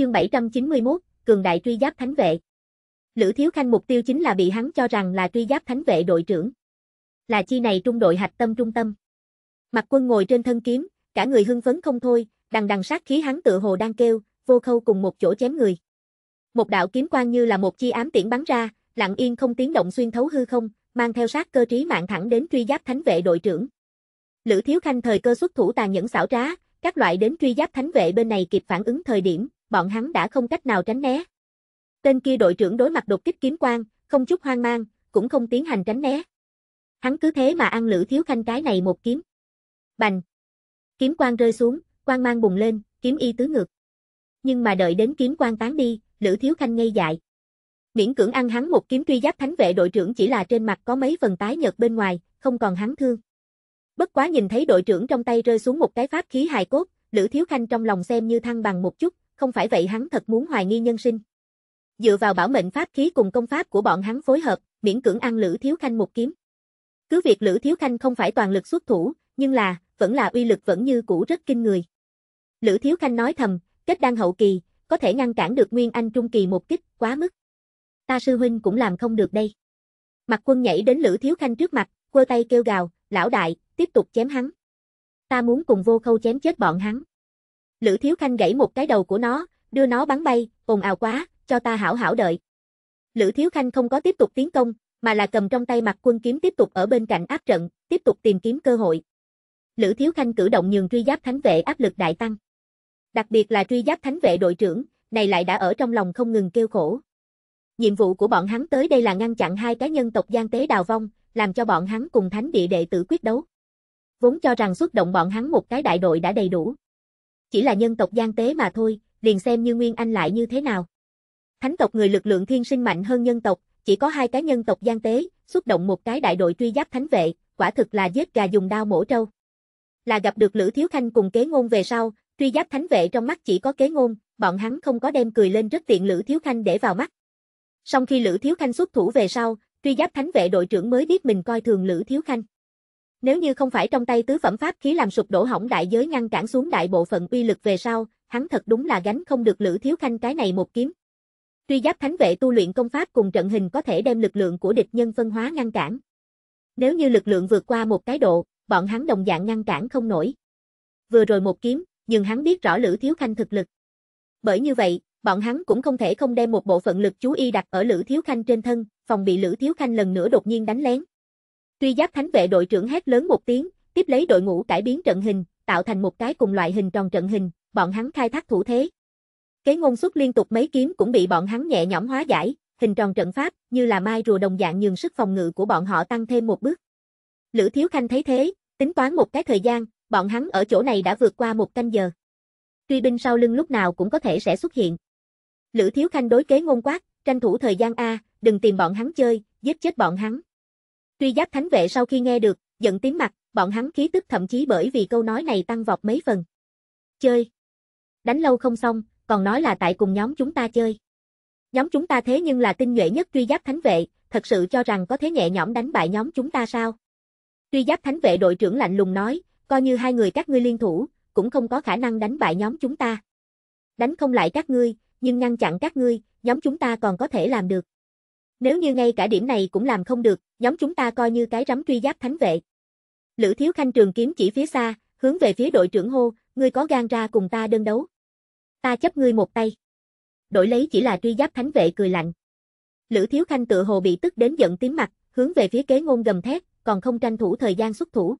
chương 791, cường đại truy giáp thánh vệ. Lữ Thiếu Khanh mục tiêu chính là bị hắn cho rằng là truy giáp thánh vệ đội trưởng. Là chi này trung đội hạch tâm trung tâm. Mặt quân ngồi trên thân kiếm, cả người hưng phấn không thôi, đằng đằng sát khí hắn tự hồ đang kêu, vô khâu cùng một chỗ chém người. Một đạo kiếm quang như là một chi ám tiễn bắn ra, lặng yên không tiếng động xuyên thấu hư không, mang theo sát cơ trí mạng thẳng đến truy giáp thánh vệ đội trưởng. Lữ Thiếu Khanh thời cơ xuất thủ tàn nhẫn xảo trá, các loại đến truy giáp thánh vệ bên này kịp phản ứng thời điểm, bọn hắn đã không cách nào tránh né. Tên kia đội trưởng đối mặt đột kích kiếm quang, không chút hoang mang, cũng không tiến hành tránh né. Hắn cứ thế mà ăn lữ thiếu khanh cái này một kiếm. Bành! Kiếm quang rơi xuống, quang mang bùng lên, kiếm y tứ ngược. Nhưng mà đợi đến kiếm quang tán đi, lữ thiếu khanh ngây dại. Miễn cưỡng ăn hắn một kiếm truy giáp thánh vệ đội trưởng chỉ là trên mặt có mấy phần tái nhợt bên ngoài, không còn hắn thương. Bất quá nhìn thấy đội trưởng trong tay rơi xuống một cái pháp khí hài cốt, Lữ Thiếu Khanh trong lòng xem như thăng bằng một chút, không phải vậy hắn thật muốn hoài nghi nhân sinh. Dựa vào bảo mệnh pháp khí cùng công pháp của bọn hắn phối hợp, miễn cưỡng ăn Lữ Thiếu Khanh một kiếm. Cứ việc Lữ Thiếu Khanh không phải toàn lực xuất thủ, nhưng là, vẫn là uy lực vẫn như cũ rất kinh người. Lữ Thiếu Khanh nói thầm, kết đan hậu kỳ, có thể ngăn cản được Nguyên Anh trung kỳ một kích, quá mức. Ta sư huynh cũng làm không được đây. Mặt quân nhảy đến Lữ Thiếu Khanh trước mặt, quơ tay kêu gào, lão đại, tiếp tục chém hắn. Ta muốn cùng vô khâu chém chết bọn hắn. Lữ Thiếu Khanh gãy một cái đầu của nó, đưa nó bắn bay, ồn ào quá, cho ta hảo hảo đợi. Lữ Thiếu Khanh không có tiếp tục tiến công, mà là cầm trong tay mặt quân kiếm tiếp tục ở bên cạnh áp trận, tiếp tục tìm kiếm cơ hội. Lữ Thiếu Khanh cử động nhường truy giáp thánh vệ áp lực đại tăng. Đặc biệt là truy giáp thánh vệ đội trưởng, này lại đã ở trong lòng không ngừng kêu khổ. Nhiệm vụ của bọn hắn tới đây là ngăn chặn hai cá nhân tộc gian tế đào vong, làm cho bọn hắn cùng thánh địa đệ tử quyết đấu. Vốn cho rằng xuất động bọn hắn một cái đại đội đã đầy đủ chỉ là nhân tộc gian tế mà thôi, liền xem như Nguyên Anh lại như thế nào. Thánh tộc người lực lượng thiên sinh mạnh hơn nhân tộc, chỉ có hai cái nhân tộc gian tế, xuất động một cái đại đội truy giáp thánh vệ, quả thực là giết gà dùng đao mổ trâu. Là gặp được Lữ Thiếu Khanh cùng kế ngôn về sau, truy giáp thánh vệ trong mắt chỉ có kế ngôn, bọn hắn không có đem cười lên rất tiện Lữ Thiếu Khanh để vào mắt. Song khi Lữ Thiếu Khanh xuất thủ về sau, truy giáp thánh vệ đội trưởng mới biết mình coi thường Lữ Thiếu Khanh. Nếu như không phải trong tay tứ phẩm pháp khí làm sụp đổ hỏng đại giới ngăn cản xuống đại bộ phận uy lực về sau, hắn thật đúng là gánh không được Lữ Thiếu Khanh cái này một kiếm. Tuy giáp thánh vệ tu luyện công pháp cùng trận hình có thể đem lực lượng của địch nhân phân hóa ngăn cản. Nếu như lực lượng vượt qua một cái độ, bọn hắn đồng dạng ngăn cản không nổi. Vừa rồi một kiếm, nhưng hắn biết rõ Lữ Thiếu Khanh thực lực. Bởi như vậy, bọn hắn cũng không thể không đem một bộ phận lực chú y đặt ở Lữ Thiếu Khanh trên thân, phòng bị Lữ Thiếu Khanh lần nữa đột nhiên đánh lén. Truy giáp thánh vệ đội trưởng hét lớn một tiếng, tiếp lấy đội ngũ cải biến trận hình, tạo thành một cái cùng loại hình tròn trận hình, bọn hắn khai thác thủ thế. Kế ngôn xuất liên tục mấy kiếm cũng bị bọn hắn nhẹ nhõm hóa giải, hình tròn trận pháp, như là mai rùa đồng dạng nhường sức phòng ngự của bọn họ tăng thêm một bước. Lữ Thiếu Khanh thấy thế, tính toán một cái thời gian, bọn hắn ở chỗ này đã vượt qua một canh giờ. Truy binh sau lưng lúc nào cũng có thể sẽ xuất hiện. Lữ Thiếu Khanh đối kế ngôn quát, tranh thủ thời gian A, đừng tìm bọn hắn chơi, giết chết bọn hắn. Truy giáp thánh vệ sau khi nghe được, giận tím mặt, bọn hắn khí tức thậm chí bởi vì câu nói này tăng vọt mấy phần. Chơi. Đánh lâu không xong, còn nói là tại cùng nhóm chúng ta chơi. Nhóm chúng ta thế nhưng là tinh nhuệ nhất truy giáp thánh vệ, thật sự cho rằng có thế nhẹ nhõm đánh bại nhóm chúng ta sao? Truy giáp thánh vệ đội trưởng lạnh lùng nói, coi như hai người các ngươi liên thủ, cũng không có khả năng đánh bại nhóm chúng ta. Đánh không lại các ngươi, nhưng ngăn chặn các ngươi, nhóm chúng ta còn có thể làm được. Nếu như ngay cả điểm này cũng làm không được, nhóm chúng ta coi như cái rắm truy giáp thánh vệ. Lữ Thiếu Khanh trường kiếm chỉ phía xa, hướng về phía đội trưởng hô, ngươi có gan ra cùng ta đơn đấu. Ta chấp ngươi một tay. Đổi lấy chỉ là truy giáp thánh vệ cười lạnh. Lữ Thiếu Khanh tự hồ bị tức đến giận tím mặt, hướng về phía kế ngôn gầm thét, còn không tranh thủ thời gian xuất thủ.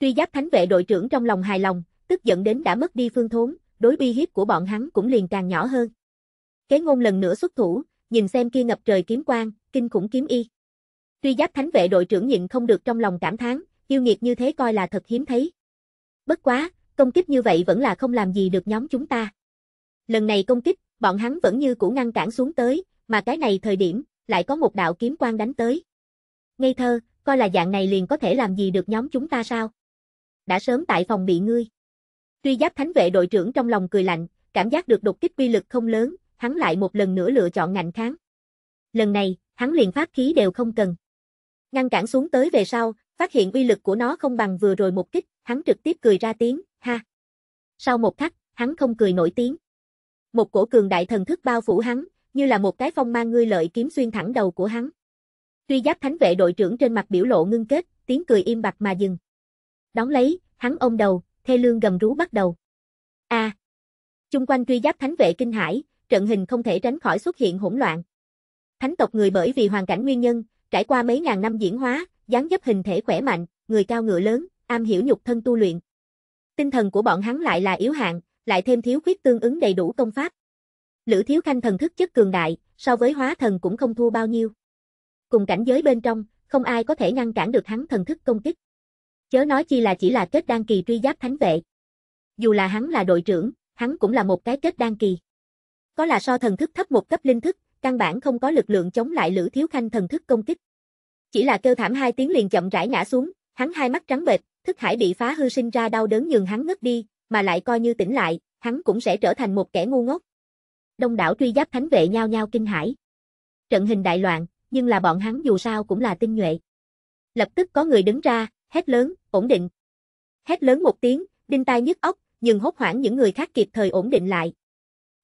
Truy giáp thánh vệ đội trưởng trong lòng hài lòng, tức giận đến đã mất đi phương thốn, đối uy hiếp của bọn hắn cũng liền càng nhỏ hơn. Kế ngôn lần nữa xuất thủ, nhìn xem kia ngập trời kiếm quang, kinh khủng kiếm y. Tuy giáp thánh vệ đội trưởng nhịn không được trong lòng cảm thán, yêu nghiệt như thế coi là thật hiếm thấy. Bất quá, công kích như vậy vẫn là không làm gì được nhóm chúng ta. Lần này công kích, bọn hắn vẫn như cũ ngăn cản xuống tới, mà cái này thời điểm, lại có một đạo kiếm quang đánh tới. Ngây thơ, coi là dạng này liền có thể làm gì được nhóm chúng ta sao? Đã sớm tại phòng bị ngươi. Tuy giáp thánh vệ đội trưởng trong lòng cười lạnh, cảm giác được đột kích quy lực không lớn, hắn lại một lần nữa lựa chọn ngạnh kháng. Lần này, hắn liền phát khí đều không cần. Ngăn cản xuống tới về sau, phát hiện uy lực của nó không bằng vừa rồi một kích, hắn trực tiếp cười ra tiếng, ha. Sau một khắc, hắn không cười nổi tiếng. Một cổ cường đại thần thức bao phủ hắn, như là một cái phong mang ngươi lợi kiếm xuyên thẳng đầu của hắn. Tuy giáp thánh vệ đội trưởng trên mặt biểu lộ ngưng kết, tiếng cười im bặt mà dừng. Đón lấy, hắn ôm đầu, thê lương gầm rú bắt đầu. A. À. Chung quanh truy giáp thánh vệ kinh hải trận hình không thể tránh khỏi xuất hiện hỗn loạn. Thánh tộc người bởi vì hoàn cảnh nguyên nhân, trải qua mấy ngàn năm diễn hóa, dáng dấp hình thể khỏe mạnh, người cao ngựa lớn, am hiểu nhục thân tu luyện. Tinh thần của bọn hắn lại là yếu hạn, lại thêm thiếu khuyết tương ứng đầy đủ công pháp. Lữ Thiếu Khanh thần thức chất cường đại, so với hóa thần cũng không thua bao nhiêu. Cùng cảnh giới bên trong, không ai có thể ngăn cản được hắn thần thức công kích. Chớ nói chi là chỉ là kết đan kỳ truy giáp thánh vệ. Dù là hắn là đội trưởng, hắn cũng là một cái kết đan kỳ. Có là so thần thức thấp một cấp linh thức, căn bản không có lực lượng chống lại Lữ Thiếu Khanh thần thức công kích. Chỉ là kêu thảm hai tiếng liền chậm rãi ngã xuống, hắn hai mắt trắng bệch, thức hải bị phá hư sinh ra đau đớn nhường hắn ngất đi, mà lại coi như tỉnh lại, hắn cũng sẽ trở thành một kẻ ngu ngốc. Đông đảo truy giáp thánh vệ nhao nhao kinh hãi. Trận hình đại loạn, nhưng là bọn hắn dù sao cũng là tinh nhuệ. Lập tức có người đứng ra, hét lớn, ổn định. Hét lớn một tiếng, đinh tai nhức óc, nhưng hốt hoảng những người khác kịp thời ổn định lại.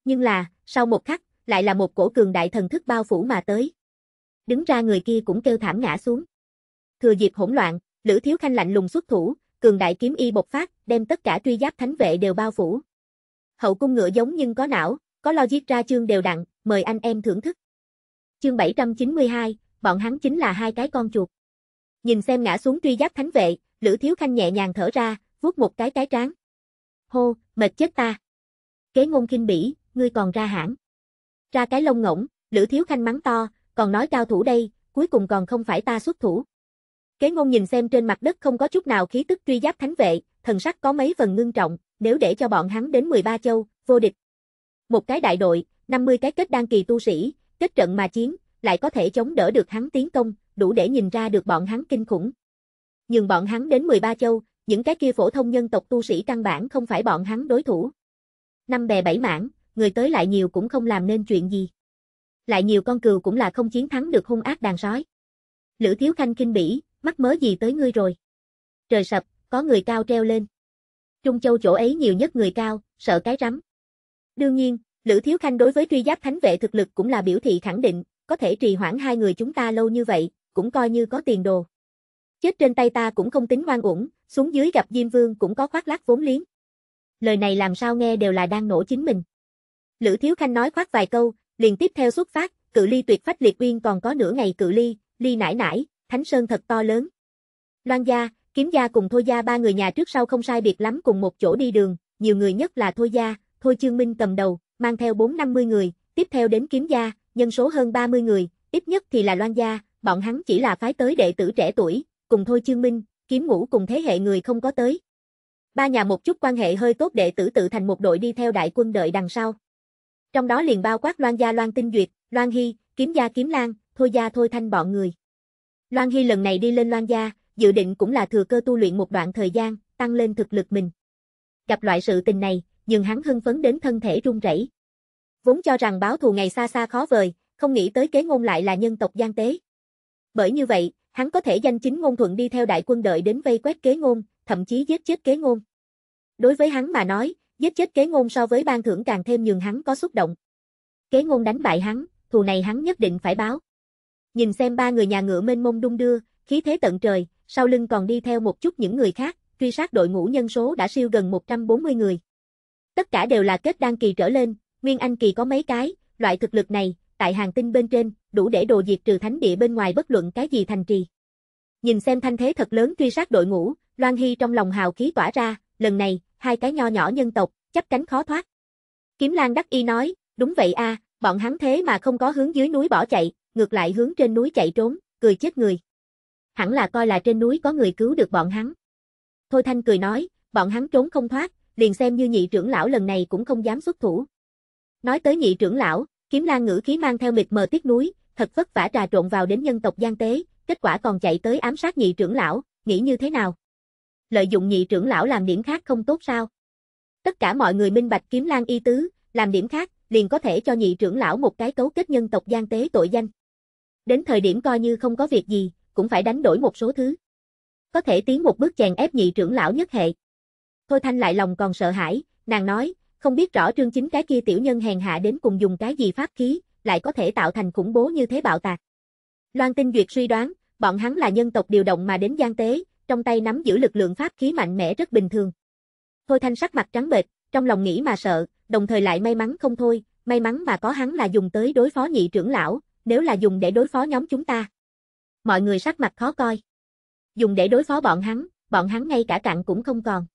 Nhưng là, sau một khắc, lại là một cổ cường đại thần thức bao phủ mà tới. Đứng ra người kia cũng kêu thảm ngã xuống. Thừa dịp hỗn loạn, Lữ Thiếu Khanh lạnh lùng xuất thủ, cường đại kiếm y bộc phát, đem tất cả truy giáp thánh vệ đều bao phủ. Hậu cung ngựa giống nhưng có não, có lo giết ra chương đều đặn, mời anh em thưởng thức. Chương 792, bọn hắn chính là hai cái con chuột. Nhìn xem ngã xuống truy giáp thánh vệ, Lữ Thiếu Khanh nhẹ nhàng thở ra, vuốt một cái cái trán. Hô, mệt chết ta. Kế ngôn kinh bỉ, ngươi còn ra hãng. Ra cái lông ngỗng, Lữ Thiếu Khanh mắng to, còn nói cao thủ đây, cuối cùng còn không phải ta xuất thủ. Kế ngôn nhìn xem trên mặt đất không có chút nào khí tức truy giáp thánh vệ, thần sắc có mấy phần ngưng trọng, nếu để cho bọn hắn đến 13 châu, vô địch. Một cái đại đội, 50 cái kết đăng kỳ tu sĩ, kết trận mà chiến, lại có thể chống đỡ được hắn tiến công, đủ để nhìn ra được bọn hắn kinh khủng. Nhưng bọn hắn đến 13 châu, những cái kia phổ thông nhân tộc tu sĩ căn bản không phải bọn hắn đối thủ. Năm bè bảy mảng, người tới lại nhiều cũng không làm nên chuyện gì. Lại nhiều con cừu cũng là không chiến thắng được hung ác đàn sói. Lữ Thiếu Khanh kinh bỉ, mắc mớ gì tới ngươi rồi. Trời sập, có người cao treo lên. Trung Châu chỗ ấy nhiều nhất người cao, sợ cái rắm. Đương nhiên, Lữ Thiếu Khanh đối với truy giáp thánh vệ thực lực cũng là biểu thị khẳng định, có thể trì hoãn hai người chúng ta lâu như vậy, cũng coi như có tiền đồ. Chết trên tay ta cũng không tính ngoan uổng, xuống dưới gặp Diêm Vương cũng có khoác lác vốn liếng. Lời này làm sao nghe đều là đang nổ chính mình. Lữ Thiếu Khanh nói khoát vài câu, liền tiếp theo xuất phát, cự ly tuyệt phách liệt uyên còn có nửa ngày cự ly, ly nải nải, Thánh Sơn thật to lớn. Loan gia, Kiếm gia cùng Thôi gia ba người nhà trước sau không sai biệt lắm cùng một chỗ đi đường, nhiều người nhất là Thôi gia, Thôi Chương Minh cầm đầu, mang theo 450 người, tiếp theo đến Kiếm gia, nhân số hơn 30 người, ít nhất thì là Loan gia, bọn hắn chỉ là phái tới đệ tử trẻ tuổi, cùng Thôi Chương Minh, Kiếm Ngũ cùng thế hệ người không có tới. Ba nhà một chút quan hệ hơi tốt đệ tử tự thành một đội đi theo đại quân đợi đằng sau trong đó liền bao quát Loan gia Loan Tinh Duyệt, Loan Hy, Kiếm gia Kiếm Lan, Thôi gia Thôi Thanh bọn người. Loan Hy lần này đi lên Loan gia, dự định cũng là thừa cơ tu luyện một đoạn thời gian, tăng lên thực lực mình. Gặp loại sự tình này, nhưng hắn hưng phấn đến thân thể run rẩy. Vốn cho rằng báo thù ngày xa xa khó vời, không nghĩ tới kế ngôn lại là nhân tộc gian tế. Bởi như vậy, hắn có thể danh chính ngôn thuận đi theo đại quân đợi đến vây quét kế ngôn, thậm chí giết chết kế ngôn. Đối với hắn mà nói, giết chết kế ngôn so với ban thưởng càng thêm nhường hắn có xúc động. Kế ngôn đánh bại hắn, thù này hắn nhất định phải báo. Nhìn xem ba người nhà ngựa mênh mông đung đưa, khí thế tận trời, sau lưng còn đi theo một chút những người khác, truy sát đội ngũ nhân số đã siêu gần 140 người. Tất cả đều là kết đăng kỳ trở lên, Nguyên Anh kỳ có mấy cái, loại thực lực này, tại hàng tinh bên trên, đủ để đồ diệt trừ thánh địa bên ngoài bất luận cái gì thành trì. Nhìn xem thanh thế thật lớn truy sát đội ngũ, Loan Hy trong lòng hào khí tỏa ra, lần này, hai cái nho nhỏ nhân tộc, chấp cánh khó thoát. Kiếm Lan đắc y nói, đúng vậy a, à, bọn hắn thế mà không có hướng dưới núi bỏ chạy, ngược lại hướng trên núi chạy trốn, cười chết người. Hẳn là coi là trên núi có người cứu được bọn hắn. Thôi Thanh cười nói, bọn hắn trốn không thoát, liền xem như nhị trưởng lão lần này cũng không dám xuất thủ. Nói tới nhị trưởng lão, Kiếm Lan ngữ khí mang theo mịt mờ tiếc núi, thật vất vả trà trộn vào đến nhân tộc gian tế, kết quả còn chạy tới ám sát nhị trưởng lão, nghĩ như thế nào? lợi dụng nhị trưởng lão làm điểm khác không tốt sao? Tất cả mọi người minh bạch kiếm lan y tứ, làm điểm khác, liền có thể cho nhị trưởng lão một cái cấu kết nhân tộc gian tế tội danh. Đến thời điểm coi như không có việc gì, cũng phải đánh đổi một số thứ. Có thể tiến một bước chèn ép nhị trưởng lão nhất hệ. Thôi Thanh lại lòng còn sợ hãi, nàng nói, không biết rõ trương chính cái kia tiểu nhân hèn hạ đến cùng dùng cái gì pháp khí, lại có thể tạo thành khủng bố như thế bạo tạc. Loan Tinh Duyệt suy đoán, bọn hắn là nhân tộc điều động mà đến gian tế, trong tay nắm giữ lực lượng pháp khí mạnh mẽ rất bình thường. Thôi Thanh sắc mặt trắng bệch, trong lòng nghĩ mà sợ, đồng thời lại may mắn không thôi, may mắn mà có hắn là dùng tới đối phó nhị trưởng lão, nếu là dùng để đối phó nhóm chúng ta. Mọi người sắc mặt khó coi. Dùng để đối phó bọn hắn, bọn hắn ngay cả cặn cũng không còn.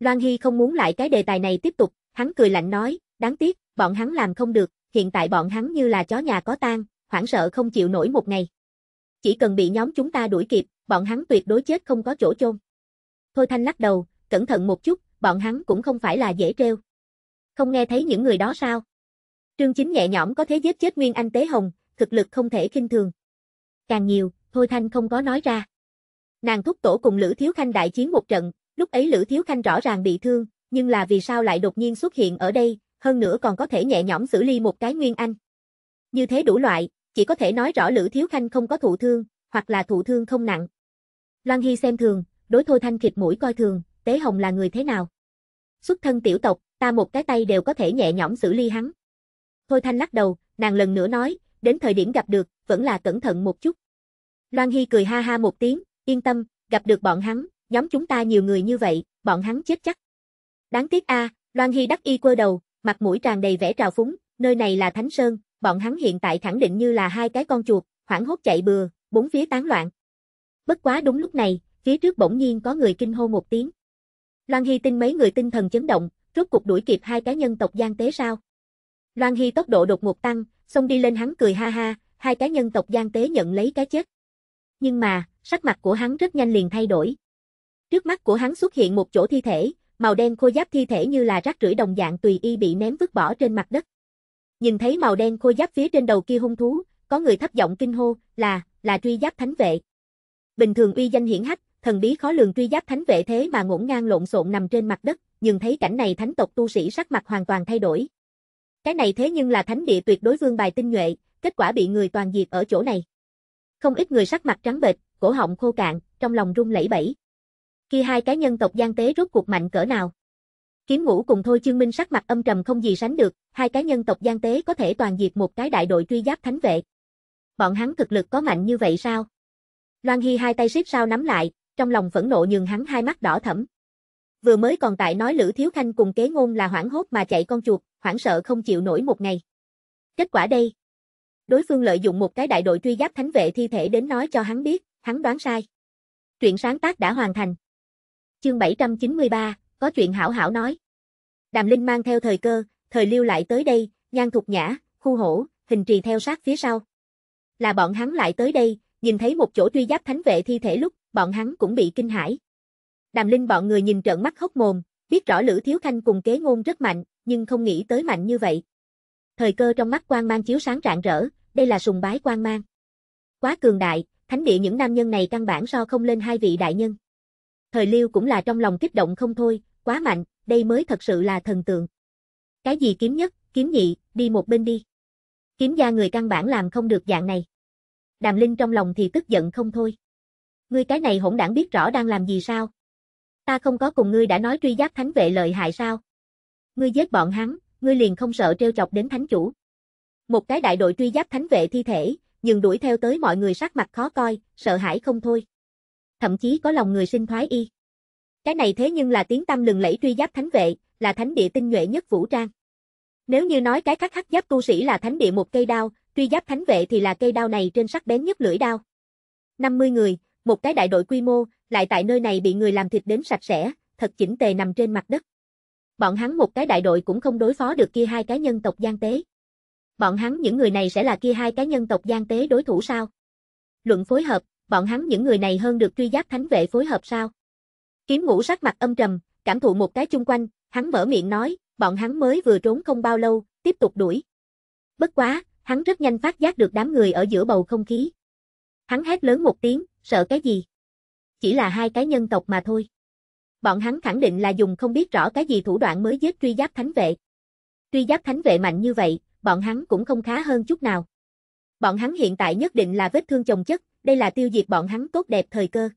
Loan Hy không muốn lại cái đề tài này tiếp tục, hắn cười lạnh nói, đáng tiếc, bọn hắn làm không được, hiện tại bọn hắn như là chó nhà có tang, hoảng sợ không chịu nổi một ngày. Chỉ cần bị nhóm chúng ta đuổi kịp, bọn hắn tuyệt đối chết không có chỗ chôn. Thôi Thanh lắc đầu, cẩn thận một chút, bọn hắn cũng không phải là dễ treo. Không nghe thấy những người đó sao? Trương Chính nhẹ nhõm có thế giết chết Nguyên Anh Tế Hồng, thực lực không thể kinh thường. Càng nhiều, Thôi Thanh không có nói ra. Nàng thúc tổ cùng Lữ Thiếu Khanh đại chiến một trận, lúc ấy Lữ Thiếu Khanh rõ ràng bị thương, nhưng là vì sao lại đột nhiên xuất hiện ở đây, hơn nữa còn có thể nhẹ nhõm xử lý một cái Nguyên Anh. Như thế đủ loại, chỉ có thể nói rõ Lữ Thiếu Khanh không có thụ thương, hoặc là thụ thương không nặng. Loan Hy xem thường, đối Thôi Thanh khịt mũi coi thường, Tế Hồng là người thế nào? Xuất thân tiểu tộc, ta một cái tay đều có thể nhẹ nhõm xử lý hắn. Thôi Thanh lắc đầu, nàng lần nữa nói, đến thời điểm gặp được, vẫn là cẩn thận một chút. Loan Hy cười ha ha một tiếng, yên tâm, gặp được bọn hắn, nhóm chúng ta nhiều người như vậy, bọn hắn chết chắc. Đáng tiếc a, à, Loan Hy đắc y quơ đầu, mặt mũi tràn đầy vẻ trào phúng, nơi này là Thánh Sơn, bọn hắn hiện tại khẳng định như là hai cái con chuột, hoảng hốt chạy bừa, bốn phía tán loạn. Bất quá đúng lúc này, phía trước bỗng nhiên có người kinh hô một tiếng. Loan Hy tin mấy người tinh thần chấn động, rốt cuộc đuổi kịp hai cá nhân tộc gian tế sao. Loan Hy tốc độ đột ngột tăng, xông đi lên hắn cười ha ha, hai cá nhân tộc gian tế nhận lấy cái chết. Nhưng mà, sắc mặt của hắn rất nhanh liền thay đổi. Trước mắt của hắn xuất hiện một chỗ thi thể, màu đen khô giáp thi thể như là rác rưởi đồng dạng tùy y bị ném vứt bỏ trên mặt đất. Nhìn thấy màu đen khôi giáp phía trên đầu kia hung thú, có người thấp giọng kinh hô, là, là truy giáp thánh vệ. Bình thường uy danh hiển hách, thần bí khó lường truy giáp thánh vệ thế mà ngổn ngang lộn xộn nằm trên mặt đất, nhưng thấy cảnh này thánh tộc tu sĩ sắc mặt hoàn toàn thay đổi. Cái này thế nhưng là thánh địa tuyệt đối vương bài tinh nhuệ, kết quả bị người toàn diệt ở chỗ này. Không ít người sắc mặt trắng bệch, cổ họng khô cạn, trong lòng run lẩy bẩy. Khi hai cái nhân tộc gian tế rốt cuộc mạnh cỡ nào? Kiếm ngũ cùng thôi chương minh sắc mặt âm trầm không gì sánh được, hai cái nhân tộc gian tế có thể toàn diệt một cái đại đội truy giáp thánh vệ. Bọn hắn thực lực có mạnh như vậy sao? Loan Hy hai tay siết sao nắm lại, trong lòng phẫn nộ nhường hắn hai mắt đỏ thẫm. Vừa mới còn tại nói Lữ Thiếu Khanh cùng kế ngôn là hoảng hốt mà chạy con chuột, hoảng sợ không chịu nổi một ngày. Kết quả đây. Đối phương lợi dụng một cái đại đội truy giáp thánh vệ thi thể đến nói cho hắn biết, hắn đoán sai. Truyện sáng tác đã hoàn thành. Chương 793, có chuyện hảo hảo nói. Đàm Linh mang theo thời cơ, thời lưu lại tới đây, nhan thục nhã, khu hổ, hình trì theo sát phía sau. Là bọn hắn lại tới đây, nhìn thấy một chỗ truy giáp thánh vệ thi thể lúc, bọn hắn cũng bị kinh hãi. Đàm Linh bọn người nhìn trợn mắt hốc mồm, biết rõ Lữ Thiếu Khanh cùng kế ngôn rất mạnh, nhưng không nghĩ tới mạnh như vậy. Thời cơ trong mắt quang mang chiếu sáng rạng rỡ, đây là sùng bái quang mang. Quá cường đại, thánh địa những nam nhân này căn bản so không lên hai vị đại nhân. Thời Liêu cũng là trong lòng kích động không thôi, quá mạnh, đây mới thật sự là thần tượng. Cái gì kiếm nhất, kiếm nhị, đi một bên đi. Kiếm gia người căn bản làm không được dạng này. Đàm Linh trong lòng thì tức giận không thôi. Ngươi cái này hỗn đảng biết rõ đang làm gì sao? Ta không có cùng ngươi đã nói truy giáp thánh vệ lợi hại sao? Ngươi giết bọn hắn, ngươi liền không sợ treo chọc đến thánh chủ. Một cái đại đội truy giáp thánh vệ thi thể, nhưng đuổi theo tới mọi người sắc mặt khó coi, sợ hãi không thôi. Thậm chí có lòng người sinh thoái y. Cái này thế nhưng là tiếng tâm lừng lẫy truy giáp thánh vệ, là thánh địa tinh nhuệ nhất vũ trang. Nếu như nói cái khắc hắc giáp tu sĩ là thánh địa một cây đao, truy giáp thánh vệ thì là cây đao này trên sắc bén nhất lưỡi đao. 50 người, một cái đại đội quy mô, lại tại nơi này bị người làm thịt đến sạch sẽ, thật chỉnh tề nằm trên mặt đất. Bọn hắn một cái đại đội cũng không đối phó được kia hai cái nhân tộc gian tế. Bọn hắn những người này sẽ là kia hai cái nhân tộc gian tế đối thủ sao? Luận phối hợp, bọn hắn những người này hơn được truy giáp thánh vệ phối hợp sao? Kiếm ngũ sắc mặt âm trầm, cảm thụ một cái chung quanh, hắn mở miệng nói, bọn hắn mới vừa trốn không bao lâu, tiếp tục đuổi. Bất quá, hắn rất nhanh phát giác được đám người ở giữa bầu không khí. Hắn hét lớn một tiếng, sợ cái gì? Chỉ là hai cái nhân tộc mà thôi. Bọn hắn khẳng định là dùng không biết rõ cái gì thủ đoạn mới giết truy giáp thánh vệ. Truy giáp thánh vệ mạnh như vậy, bọn hắn cũng không khá hơn chút nào. Bọn hắn hiện tại nhất định là vết thương chồng chất, đây là tiêu diệt bọn hắn tốt đẹp thời cơ.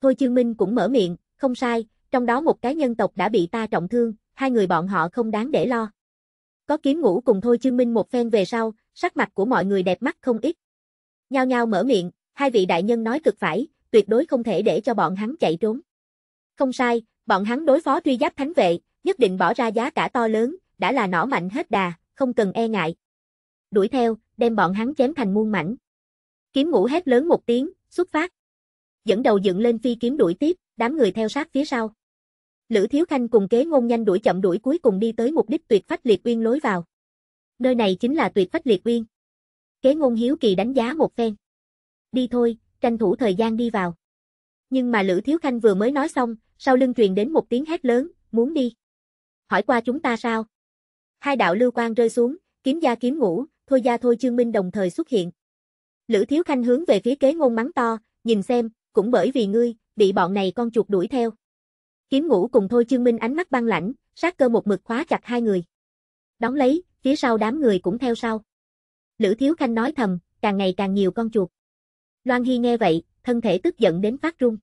Thôi Chương Minh cũng mở miệng, không sai, trong đó một cái nhân tộc đã bị ta trọng thương, hai người bọn họ không đáng để lo. Có kiếm ngũ cùng thôi chương minh một phen về sau, sắc mặt của mọi người đẹp mắt không ít. Nhao nhao mở miệng, hai vị đại nhân nói cực phải, tuyệt đối không thể để cho bọn hắn chạy trốn. Không sai, bọn hắn đối phó tuy giáp thánh vệ, nhất định bỏ ra giá cả to lớn, đã là nỏ mạnh hết đà, không cần e ngại. Đuổi theo, đem bọn hắn chém thành muôn mảnh. Kiếm ngũ hét lớn một tiếng, xuất phát. Dẫn đầu dựng lên phi kiếm đuổi tiếp đám người theo sát phía sau. Lữ Thiếu Khanh cùng kế ngôn nhanh đuổi chậm đuổi cuối cùng đi tới mục đích tuyệt phách liệt uyên lối vào. Nơi này chính là tuyệt phách liệt uyên. Kế ngôn hiếu kỳ đánh giá một phen. Đi thôi, tranh thủ thời gian đi vào. Nhưng mà Lữ Thiếu Khanh vừa mới nói xong, sau lưng truyền đến một tiếng hét lớn, muốn đi. Hỏi qua chúng ta sao? Hai đạo lưu quan rơi xuống, kiếm gia kiếm ngủ, thôi gia thôi chương minh đồng thời xuất hiện. Lữ Thiếu Khanh hướng về phía kế ngôn mắng to, nhìn xem, cũng bởi vì ngươi, bị bọn này con chuột đuổi theo. Kiếm ngủ cùng Thôi Chương Minh ánh mắt băng lãnh, sát cơ một mực khóa chặt hai người. đóng lấy, phía sau đám người cũng theo sau. Lữ Thiếu Khanh nói thầm, càng ngày càng nhiều con chuột. Loan Hy nghe vậy, thân thể tức giận đến phát run.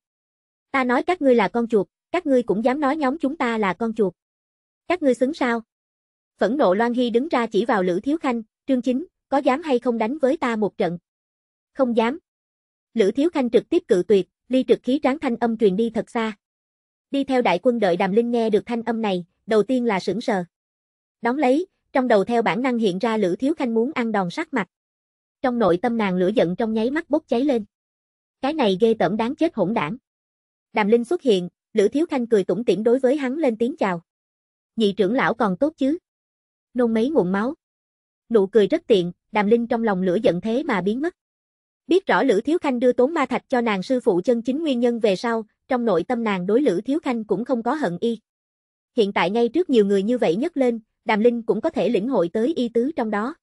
Ta nói các ngươi là con chuột, các ngươi cũng dám nói nhóm chúng ta là con chuột. Các ngươi xứng sao? Phẫn nộ Loan Hy đứng ra chỉ vào Lữ Thiếu Khanh, Trương Chính, có dám hay không đánh với ta một trận? Không dám. Lữ Thiếu Khanh trực tiếp cự tuyệt, ly trực khí tráng thanh âm truyền đi thật xa. Đi theo đại quân đợi đàm linh nghe được thanh âm này, đầu tiên là sững sờ. đóng lấy, trong đầu theo bản năng hiện ra lửa Thiếu Khanh muốn ăn đòn sát mặt. Trong nội tâm nàng lửa giận trong nháy mắt bốc cháy lên. Cái này ghê tởm đáng chết hỗn đảng. Đàm Linh xuất hiện, Lữ Thiếu Khanh cười tủm tỉm đối với hắn lên tiếng chào. Nhị trưởng lão còn tốt chứ? Nôn mấy nguồn máu. Nụ cười rất tiện, Đàm Linh trong lòng lửa giận thế mà biến mất. Biết rõ Lữ Thiếu Khanh đưa tốn ma thạch cho nàng sư phụ chân chính nguyên nhân về sau, trong nội tâm nàng đối Lữ Thiếu Khanh cũng không có hận y. Hiện tại ngay trước nhiều người như vậy nhất lên, Đàm Linh cũng có thể lĩnh hội tới y tứ trong đó.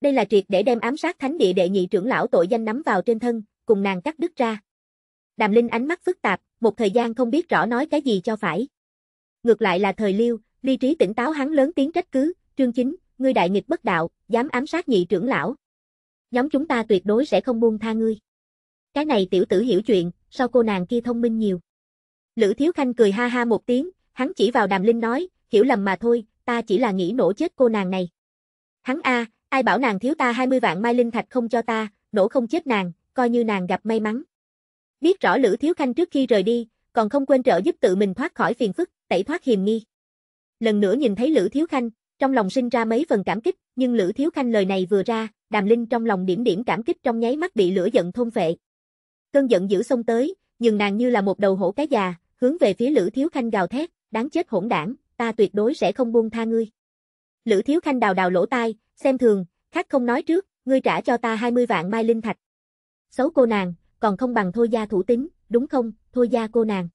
Đây là triệt để đem ám sát thánh địa đệ nhị trưởng lão tội danh nắm vào trên thân, cùng nàng cắt đứt ra. Đàm Linh ánh mắt phức tạp, một thời gian không biết rõ nói cái gì cho phải. Ngược lại là thời liêu, ly trí tỉnh táo hắn lớn tiếng trách cứ, trương chính, ngươi đại nghịch bất đạo, dám ám sát nhị trưởng lão, nhóm chúng ta tuyệt đối sẽ không buông tha ngươi. Cái này tiểu tử hiểu chuyện, sao cô nàng kia thông minh nhiều. Lữ Thiếu Khanh cười ha ha một tiếng, hắn chỉ vào Đàm Linh nói, hiểu lầm mà thôi, ta chỉ là nghĩ nổ chết cô nàng này. Hắn a, ai bảo nàng thiếu ta 20 vạn mai linh thạch không cho ta, nổ không chết nàng, coi như nàng gặp may mắn. Biết rõ Lữ Thiếu Khanh trước khi rời đi, còn không quên trợ giúp tự mình thoát khỏi phiền phức, tẩy thoát hiềm nghi. Lần nữa nhìn thấy Lữ Thiếu Khanh, trong lòng sinh ra mấy phần cảm kích, nhưng Lữ Thiếu Khanh lời này vừa ra, Đàm Linh trong lòng điểm điểm cảm kích trong nháy mắt bị lửa giận thôn phệ. Cơn giận dữ xông tới, nhưng nàng như là một đầu hổ cái già, hướng về phía Lữ Thiếu Khanh gào thét, đáng chết hỗn đảng, ta tuyệt đối sẽ không buông tha ngươi. Lữ Thiếu Khanh đào đào lỗ tai, xem thường, khác không nói trước, ngươi trả cho ta 20 vạn mai linh thạch. Xấu cô nàng, còn không bằng thôi gia thủ tính, đúng không, thôi gia cô nàng.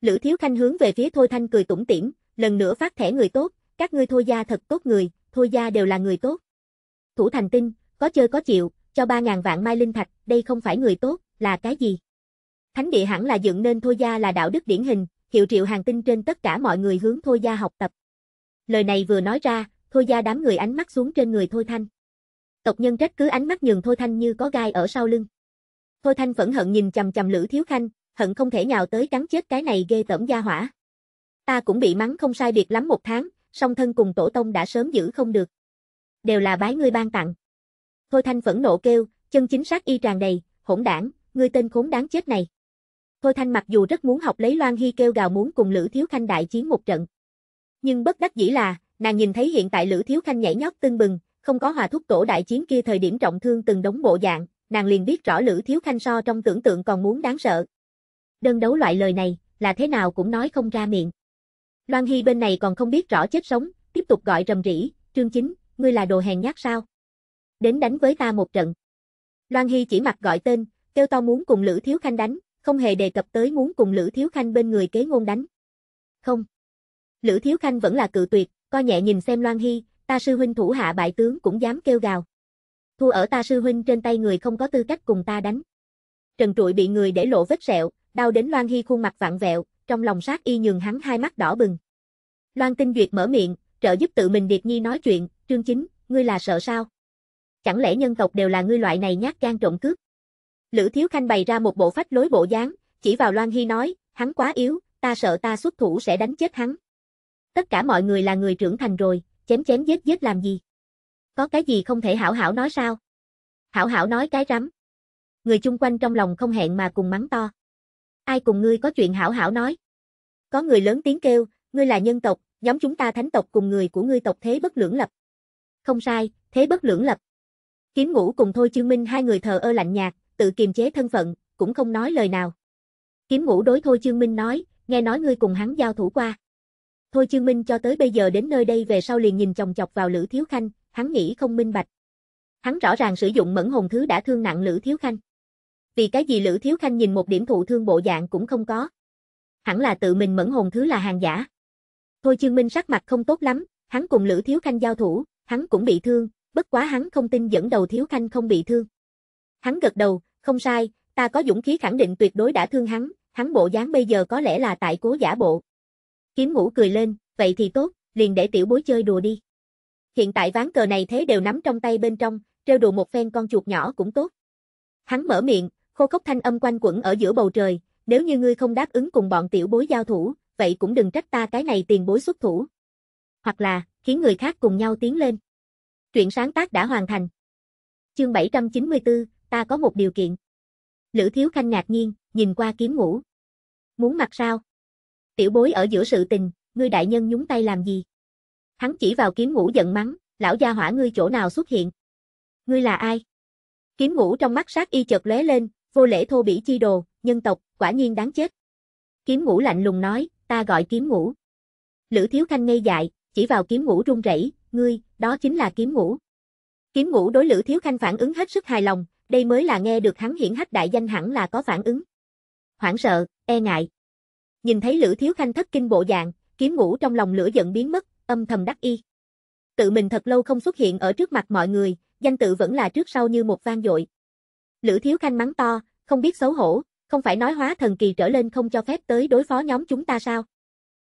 Lữ Thiếu Khanh hướng về phía Thôi Thanh cười tủm tỉm, lần nữa phát thẻ người tốt, các ngươi thôi gia thật tốt người, thôi gia đều là người tốt. Thủ thành tinh, có chơi có chịu, cho 3.000 vạn mai linh thạch, đây không phải người tốt, là cái gì? Thánh địa hẳn là dựng nên thôi gia là đạo đức điển hình, hiệu triệu hàng tinh trên tất cả mọi người hướng thôi gia học tập. Lời này vừa nói ra, thôi gia đám người ánh mắt xuống trên người thôi thanh. Tộc nhân trách cứ ánh mắt nhường thôi thanh như có gai ở sau lưng. Thôi thanh phẫn hận nhìn chầm chầm lữ thiếu khanh, hận không thể nhào tới cắn chết cái này ghê tởm gia hỏa. Ta cũng bị mắng không sai biệt lắm một tháng, song thân cùng tổ tông đã sớm giữ không được. Đều là bái ngươi ban tặng. Thôi Thanh phẫn nộ kêu, chân chính sát y tràn đầy, hỗn đảng, ngươi tên khốn đáng chết này. Thôi Thanh mặc dù rất muốn học lấy Loan Hy kêu gào muốn cùng Lữ Thiếu Khanh đại chiến một trận. Nhưng bất đắc dĩ là, nàng nhìn thấy hiện tại Lữ Thiếu Khanh nhảy nhót tưng bừng, không có hòa thúc tổ đại chiến kia thời điểm trọng thương từng đống bộ dạng, nàng liền biết rõ Lữ Thiếu Khanh so trong tưởng tượng còn muốn đáng sợ. Đơn đấu loại lời này, là thế nào cũng nói không ra miệng. Loan Hy bên này còn không biết rõ chết sống, tiếp tục gọi rầm rỉ, Trương Chính, ngươi là đồ hèn nhát sao? Đến đánh với ta một trận. Loan Hy chỉ mặt gọi tên, kêu to muốn cùng Lữ Thiếu Khanh đánh, không hề đề cập tới muốn cùng Lữ Thiếu Khanh bên người kế ngôn đánh. Không. Lữ Thiếu Khanh vẫn là cự tuyệt, co nhẹ nhìn xem Loan Hy, ta sư huynh thủ hạ bại tướng cũng dám kêu gào. Thua ở ta sư huynh trên tay người không có tư cách cùng ta đánh. Trần trụi bị người để lộ vết sẹo, đau đến Loan Hy khuôn mặt vặn vẹo, trong lòng sát y nhường hắn hai mắt đỏ bừng. Loan Tinh Duyệt mở miệng, trợ giúp tự mình Điệt Nhi nói chuyện, Trương Chính, ngươi là sợ sao? Chẳng lẽ nhân tộc đều là ngươi loại này nhát gan trộm cướp? Lữ Thiếu Khanh bày ra một bộ phách lối bộ dáng, chỉ vào Loan Hy nói, hắn quá yếu, ta sợ ta xuất thủ sẽ đánh chết hắn. Tất cả mọi người là người trưởng thành rồi, chém chém giết giết làm gì? Có cái gì không thể hảo hảo nói sao? Hảo hảo nói cái rắm. Người chung quanh trong lòng không hẹn mà cùng mắng to ai cùng ngươi có chuyện hảo hảo nói. Có người lớn tiếng kêu, ngươi là nhân tộc, nhóm chúng ta thánh tộc cùng người của ngươi tộc thế bất lưỡng lập. Không sai, thế bất lưỡng lập. Kiếm ngũ cùng Thôi Chương Minh hai người thờ ơ lạnh nhạt, tự kiềm chế thân phận, cũng không nói lời nào. Kiếm ngũ đối Thôi Chương Minh nói, nghe nói ngươi cùng hắn giao thủ qua. Thôi Chương Minh cho tới bây giờ đến nơi đây về sau liền nhìn chòng chọc vào Lữ Thiếu Khanh, hắn nghĩ không minh bạch. Hắn rõ ràng sử dụng mẫn hồn thứ đã thương nặng Lữ Thiếu Khanh vì cái gì Lữ Thiếu Khanh nhìn một điểm thụ thương bộ dạng cũng không có. Hẳn là tự mình mẫn hồn thứ là hàng giả. Thôi Chương Minh sắc mặt không tốt lắm, hắn cùng Lữ Thiếu Khanh giao thủ, hắn cũng bị thương, bất quá hắn không tin dẫn đầu Thiếu Khanh không bị thương. Hắn gật đầu, không sai, ta có dũng khí khẳng định tuyệt đối đã thương hắn, hắn bộ dáng bây giờ có lẽ là tại cố giả bộ. Kiếm ngũ cười lên, vậy thì tốt, liền để tiểu bối chơi đùa đi. Hiện tại ván cờ này thế đều nắm trong tay bên trong, treo đùa một phen con chuột nhỏ cũng tốt. Hắn mở miệng, Khô khốc thanh âm quanh quẩn ở giữa bầu trời, nếu như ngươi không đáp ứng cùng bọn tiểu bối giao thủ, vậy cũng đừng trách ta cái này tiền bối xuất thủ. Hoặc là, khiến người khác cùng nhau tiến lên. Truyện sáng tác đã hoàn thành. Chương 794, ta có một điều kiện. Lữ Thiếu Khanh ngạc nhiên, nhìn qua kiếm ngũ. Muốn mặc sao? Tiểu bối ở giữa sự tình, ngươi đại nhân nhúng tay làm gì? Hắn chỉ vào kiếm ngũ giận mắng, lão gia hỏa ngươi chỗ nào xuất hiện? Ngươi là ai? Kiếm ngũ trong mắt sát y chợt lóe lên, vô lễ thô bỉ chi đồ, nhân tộc, quả nhiên đáng chết. Kiếm ngũ lạnh lùng nói, ta gọi kiếm ngũ. Lữ thiếu khanh ngây dại, chỉ vào kiếm ngũ run rẩy, ngươi, đó chính là kiếm ngũ. Kiếm ngũ đối lữ thiếu khanh phản ứng hết sức hài lòng, đây mới là nghe được hắn hiển hách đại danh hẳn là có phản ứng. Hoảng sợ, e ngại. Nhìn thấy lữ thiếu khanh thất kinh bộ dạng, kiếm ngũ trong lòng lửa giận biến mất, âm thầm đắc y. Tự mình thật lâu không xuất hiện ở trước mặt mọi người, danh tự vẫn là trước sau như một vang dội. Lữ Thiếu Khanh mắng to, không biết xấu hổ, không phải nói hóa thần kỳ trở lên không cho phép tới đối phó nhóm chúng ta sao?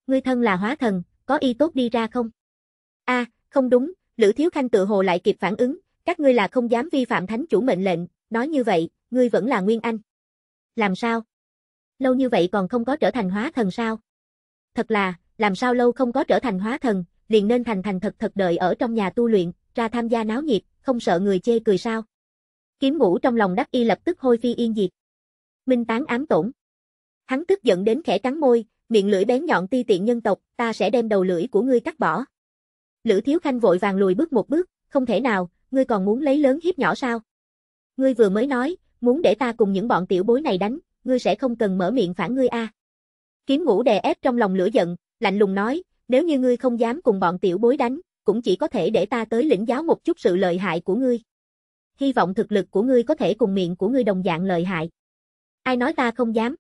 Ngươi thân là hóa thần, có y tốt đi ra không? A, không đúng, Lữ Thiếu Khanh tự hồ lại kịp phản ứng, các ngươi là không dám vi phạm thánh chủ mệnh lệnh, nói như vậy, ngươi vẫn là nguyên anh. Làm sao? Lâu như vậy còn không có trở thành hóa thần sao? Thật là, làm sao lâu không có trở thành hóa thần, liền nên thành thành thật thật đợi ở trong nhà tu luyện, ra tham gia náo nhiệt, không sợ người chê cười sao? Kiếm ngũ trong lòng đắc y lập tức hôi phi yên diệt. Minh tán ám tổn. Hắn tức giận đến khẽ cắn môi, miệng lưỡi bén nhọn ti tiện nhân tộc, ta sẽ đem đầu lưỡi của ngươi cắt bỏ. Lữ Thiếu Khanh vội vàng lùi bước một bước, không thể nào, ngươi còn muốn lấy lớn hiếp nhỏ sao? Ngươi vừa mới nói, muốn để ta cùng những bọn tiểu bối này đánh, ngươi sẽ không cần mở miệng phản ngươi a. Kiếm ngũ đè ép trong lòng lửa giận, lạnh lùng nói, nếu như ngươi không dám cùng bọn tiểu bối đánh, cũng chỉ có thể để ta tới lĩnh giáo một chút sự lợi hại của ngươi hy vọng thực lực của ngươi có thể cùng miệng của ngươi đồng dạng lợi hại. Ai nói ta không dám?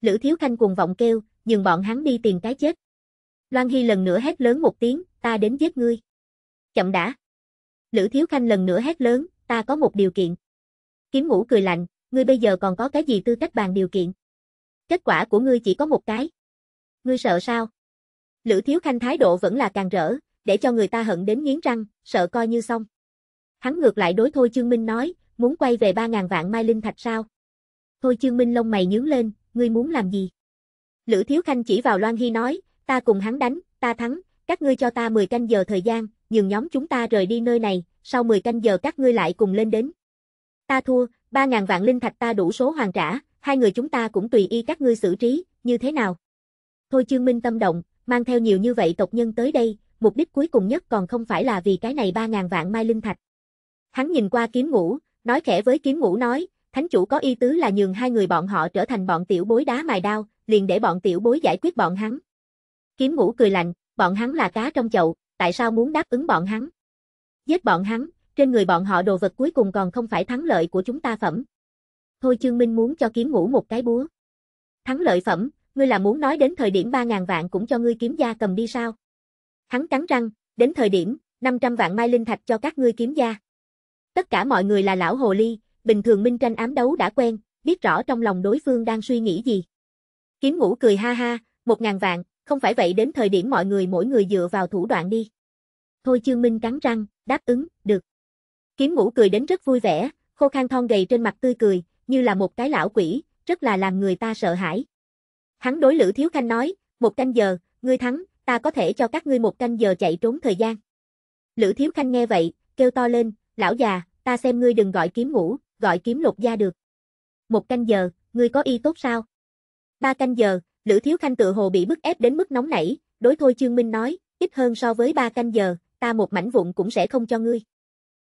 Lữ Thiếu Khanh cuồng vọng kêu, nhường bọn hắn đi tìm cái chết. Loan Hy lần nữa hét lớn một tiếng, ta đến giết ngươi. Chậm đã. Lữ Thiếu Khanh lần nữa hét lớn, ta có một điều kiện. Kiếm ngũ cười lạnh, ngươi bây giờ còn có cái gì tư cách bàn điều kiện? Kết quả của ngươi chỉ có một cái. Ngươi sợ sao? Lữ Thiếu Khanh thái độ vẫn là càng rỡ, để cho người ta hận đến nghiến răng, sợ coi như xong. Hắn ngược lại đối Thôi Chương Minh nói, muốn quay về 3.000 vạn mai linh thạch sao? Thôi Chương Minh lông mày nhướng lên, ngươi muốn làm gì? Lữ Thiếu Khanh chỉ vào Loan Hy nói, ta cùng hắn đánh, ta thắng, các ngươi cho ta 10 canh giờ thời gian, nhường nhóm chúng ta rời đi nơi này, sau 10 canh giờ các ngươi lại cùng lên đến. Ta thua, 3.000 vạn linh thạch ta đủ số hoàn trả, hai người chúng ta cũng tùy y các ngươi xử trí, như thế nào? Thôi Chương Minh tâm động, mang theo nhiều như vậy tộc nhân tới đây, mục đích cuối cùng nhất còn không phải là vì cái này 3.000 vạn mai linh thạch. Hắn nhìn qua kiếm ngũ, nói khẽ với kiếm ngũ nói, thánh chủ có y tứ là nhường hai người bọn họ trở thành bọn tiểu bối đá mài đao, liền để bọn tiểu bối giải quyết bọn hắn. Kiếm ngũ cười lạnh, bọn hắn là cá trong chậu, tại sao muốn đáp ứng bọn hắn? Giết bọn hắn, trên người bọn họ đồ vật cuối cùng còn không phải thắng lợi của chúng ta phẩm. Thôi Chương Minh muốn cho kiếm ngũ một cái búa. Thắng lợi phẩm, ngươi là muốn nói đến thời điểm 3.000 vạn cũng cho ngươi kiếm gia cầm đi sao? Hắn cắn răng, đến thời điểm, 500 vạn mai linh thạch cho các ngươi kiếm gia. Tất cả mọi người là lão hồ ly, bình thường minh tranh ám đấu đã quen, biết rõ trong lòng đối phương đang suy nghĩ gì. Kiếm ngũ cười ha ha, một ngàn vạn, không phải vậy đến thời điểm mọi người mỗi người dựa vào thủ đoạn đi. Thôi chương minh cắn răng, đáp ứng, được. Kiếm ngũ cười đến rất vui vẻ, khô khang thon gầy trên mặt tươi cười, như là một cái lão quỷ, rất là làm người ta sợ hãi. Hắn đối Lữ Thiếu Khanh nói, một canh giờ, ngươi thắng, ta có thể cho các ngươi một canh giờ chạy trốn thời gian. Lữ Thiếu Khanh nghe vậy, kêu to lên, lão già, ta xem ngươi đừng gọi kiếm ngủ, gọi kiếm lục gia được. Một canh giờ, ngươi có y tốt sao? Ba canh giờ, Lữ Thiếu Khanh tự hồ bị bức ép đến mức nóng nảy, đối thôi trương Minh nói, ít hơn so với ba canh giờ, ta một mảnh vụn cũng sẽ không cho ngươi.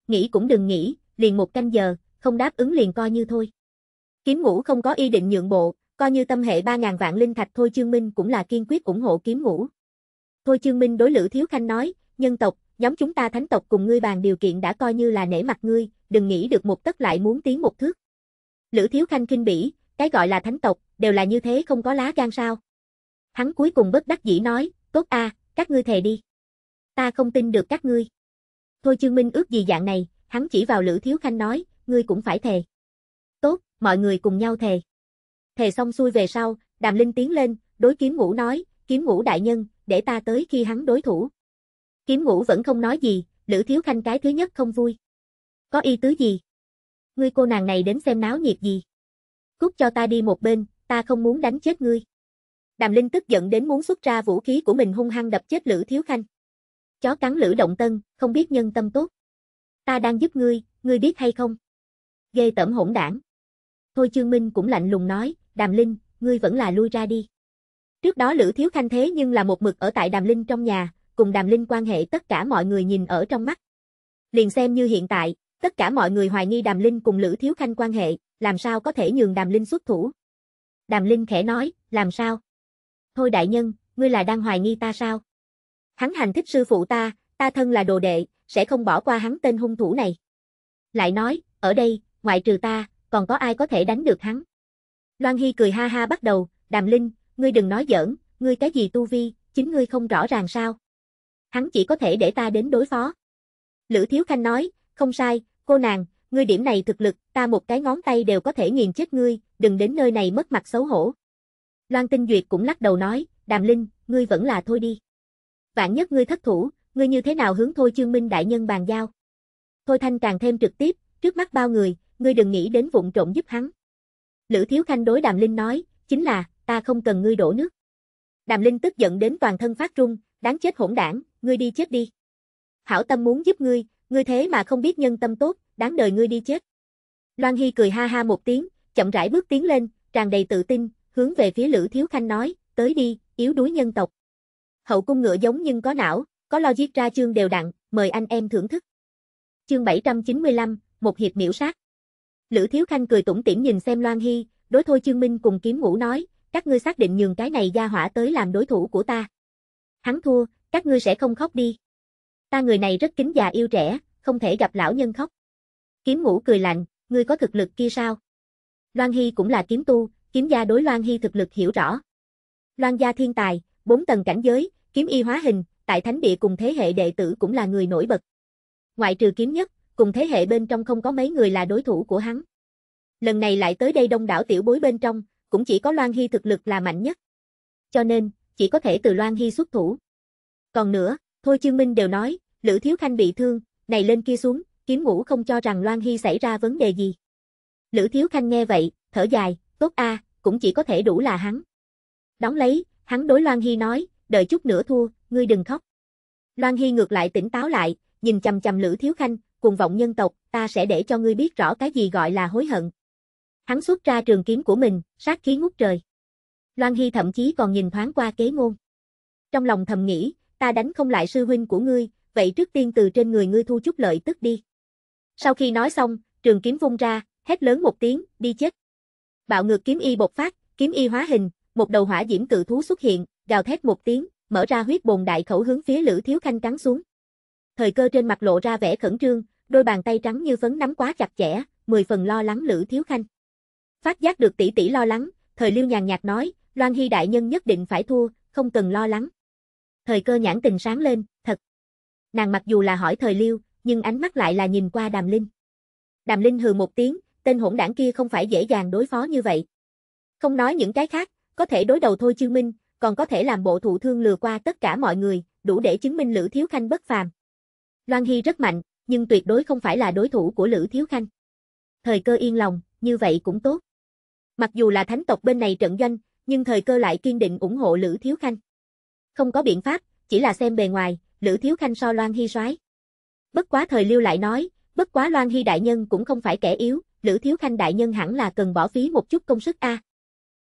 Nghĩ cũng đừng nghĩ, liền một canh giờ, không đáp ứng liền coi như thôi. Kiếm ngũ không có ý định nhượng bộ, coi như tâm hệ 3.000 vạn linh thạch Thôi trương Minh cũng là kiên quyết ủng hộ kiếm ngũ. Thôi trương Minh đối Lữ Thiếu Khanh nói, nhân tộc, nhóm chúng ta thánh tộc cùng ngươi bàn điều kiện đã coi như là nể mặt ngươi, đừng nghĩ được một tất lại muốn tiến một thước. Lữ Thiếu Khanh kinh bỉ, cái gọi là thánh tộc, đều là như thế không có lá gan sao. Hắn cuối cùng bất đắc dĩ nói, tốt a, các ngươi thề đi. Ta không tin được các ngươi. Thôi Chương Minh ước gì dạng này, hắn chỉ vào Lữ Thiếu Khanh nói, ngươi cũng phải thề. Tốt, mọi người cùng nhau thề. Thề xong xuôi về sau, Đàm Linh tiến lên, đối kiếm ngũ nói, kiếm ngũ đại nhân, để ta tới khi hắn đối thủ. Kiếm ngũ vẫn không nói gì, Lữ Thiếu Khanh cái thứ nhất không vui. Có ý tứ gì? Ngươi cô nàng này đến xem náo nhiệt gì? Cút cho ta đi một bên, ta không muốn đánh chết ngươi. Đàm Linh tức giận đến muốn xuất ra vũ khí của mình hung hăng đập chết Lữ Thiếu Khanh. Chó cắn Lữ Động Tân, không biết nhân tâm tốt. Ta đang giúp ngươi, ngươi biết hay không? Ghê tẩm hỗn đảng. Thôi Trương Minh cũng lạnh lùng nói, Đàm Linh, ngươi vẫn là lui ra đi. Trước đó Lữ Thiếu Khanh thế nhưng là một mực ở tại Đàm Linh trong nhà, cùng Đàm Linh quan hệ tất cả mọi người nhìn ở trong mắt. Liền xem như hiện tại, tất cả mọi người hoài nghi Đàm Linh cùng Lữ Thiếu Khanh quan hệ, làm sao có thể nhường Đàm Linh xuất thủ. Đàm Linh khẽ nói, làm sao? Thôi đại nhân, ngươi là đang hoài nghi ta sao? Hắn hành thích sư phụ ta, ta thân là đồ đệ, sẽ không bỏ qua hắn tên hung thủ này. Lại nói, ở đây, ngoại trừ ta, còn có ai có thể đánh được hắn? Loan Hy cười ha ha bắt đầu, Đàm Linh, ngươi đừng nói giỡn, ngươi cái gì tu vi, chính ngươi không rõ ràng sao? hắn chỉ có thể để ta đến đối phó. Lữ Thiếu Khanh nói, không sai, cô nàng, ngươi điểm này thực lực, ta một cái ngón tay đều có thể nghiền chết ngươi, đừng đến nơi này mất mặt xấu hổ. Loan Tinh Duyệt cũng lắc đầu nói, Đàm Linh, ngươi vẫn là thôi đi. Vạn nhất ngươi thất thủ, ngươi như thế nào hướng Thôi Chương Minh đại nhân bàn giao? Thôi Thanh càng thêm trực tiếp, trước mắt bao người, ngươi đừng nghĩ đến vụn trộn giúp hắn. Lữ Thiếu Khanh đối Đàm Linh nói, chính là, ta không cần ngươi đổ nước. Đàm Linh tức giận đến toàn thân phát run, đáng chết hỗn đảng, ngươi đi chết đi. Hảo tâm muốn giúp ngươi, ngươi thế mà không biết nhân tâm tốt, đáng đời ngươi đi chết. Loan Hy cười ha ha một tiếng, chậm rãi bước tiến lên, tràn đầy tự tin, hướng về phía Lữ Thiếu Khanh nói, tới đi, yếu đuối nhân tộc. Hậu cung ngựa giống nhưng có não, có lo giết ra chương đều đặn, mời anh em thưởng thức. Chương 795, một hiệp miễu sát. Lữ Thiếu Khanh cười tủm tỉm nhìn xem Loan Hy, đối thôi Chương Minh cùng kiếm ngũ nói, các ngươi xác định nhường cái này gia hỏa tới làm đối thủ của ta. Hắn thua, các ngươi sẽ không khóc đi. Ta người này rất kính già yêu trẻ, không thể gặp lão nhân khóc. Kiếm ngũ cười lạnh, ngươi có thực lực kia sao? Loan Hy cũng là kiếm tu, kiếm gia đối Loan Hy thực lực hiểu rõ. Loan gia thiên tài, bốn tầng cảnh giới, kiếm y hóa hình, tại thánh địa cùng thế hệ đệ tử cũng là người nổi bật. Ngoại trừ kiếm nhất, cùng thế hệ bên trong không có mấy người là đối thủ của hắn. Lần này lại tới đây đông đảo tiểu bối bên trong, cũng chỉ có Loan Hy thực lực là mạnh nhất. Cho nên, chỉ có thể từ Loan Hy xuất thủ. Còn nữa, Thôi Chương Minh đều nói, Lữ Thiếu Khanh bị thương, này lên kia xuống, kiếm ngũ không cho rằng Loan Hy xảy ra vấn đề gì. Lữ Thiếu Khanh nghe vậy, thở dài, tốt a, cũng chỉ có thể đủ là hắn. Đóng lấy, hắn đối Loan Hy nói, đợi chút nữa thua, ngươi đừng khóc. Loan Hy ngược lại tỉnh táo lại, nhìn chầm chầm Lữ Thiếu Khanh, cùng vọng nhân tộc, ta sẽ để cho ngươi biết rõ cái gì gọi là hối hận. Hắn xuất ra trường kiếm của mình, sát khí ngút trời. Loan Hy thậm chí còn nhìn thoáng qua kế ngôn. Trong lòng thầm nghĩ, ta đánh không lại sư huynh của ngươi, vậy trước tiên từ trên người ngươi thu chút lợi tức đi. Sau khi nói xong, trường kiếm vung ra, hét lớn một tiếng, đi chết. Bạo ngược kiếm y bộc phát, kiếm y hóa hình, một đầu hỏa diễm cự thú xuất hiện, gào thét một tiếng, mở ra huyết bồn đại khẩu hướng phía Lữ Thiếu Khanh cắn xuống. Thời cơ trên mặt lộ ra vẻ khẩn trương, đôi bàn tay trắng như phấn nắm quá chặt chẽ, mười phần lo lắng Lữ Thiếu Khanh. Phát giác được tỷ tỷ lo lắng, Thời Liêu nhàn nhạt nói, Loan Hy đại nhân nhất định phải thua, không cần lo lắng. Thời cơ nhãn tình sáng lên, thật. Nàng mặc dù là hỏi thời liêu, nhưng ánh mắt lại là nhìn qua đàm linh. Đàm linh hừ một tiếng, tên hỗn đảng kia không phải dễ dàng đối phó như vậy. Không nói những cái khác, có thể đối đầu thôi chư minh, còn có thể làm bộ thụ thương lừa qua tất cả mọi người, đủ để chứng minh Lữ Thiếu Khanh bất phàm. Loan Hy rất mạnh, nhưng tuyệt đối không phải là đối thủ của Lữ Thiếu Khanh. Thời cơ yên lòng, như vậy cũng tốt. Mặc dù là thánh tộc bên này trận doanh, nhưng thời cơ lại kiên định ủng hộ Lữ Thiếu Khanh. Không có biện pháp, chỉ là xem bề ngoài, Lữ Thiếu Khanh so Loan Hy soái. Bất quá thời lưu lại nói, bất quá Loan Hy đại nhân cũng không phải kẻ yếu, Lữ Thiếu Khanh đại nhân hẳn là cần bỏ phí một chút công sức a.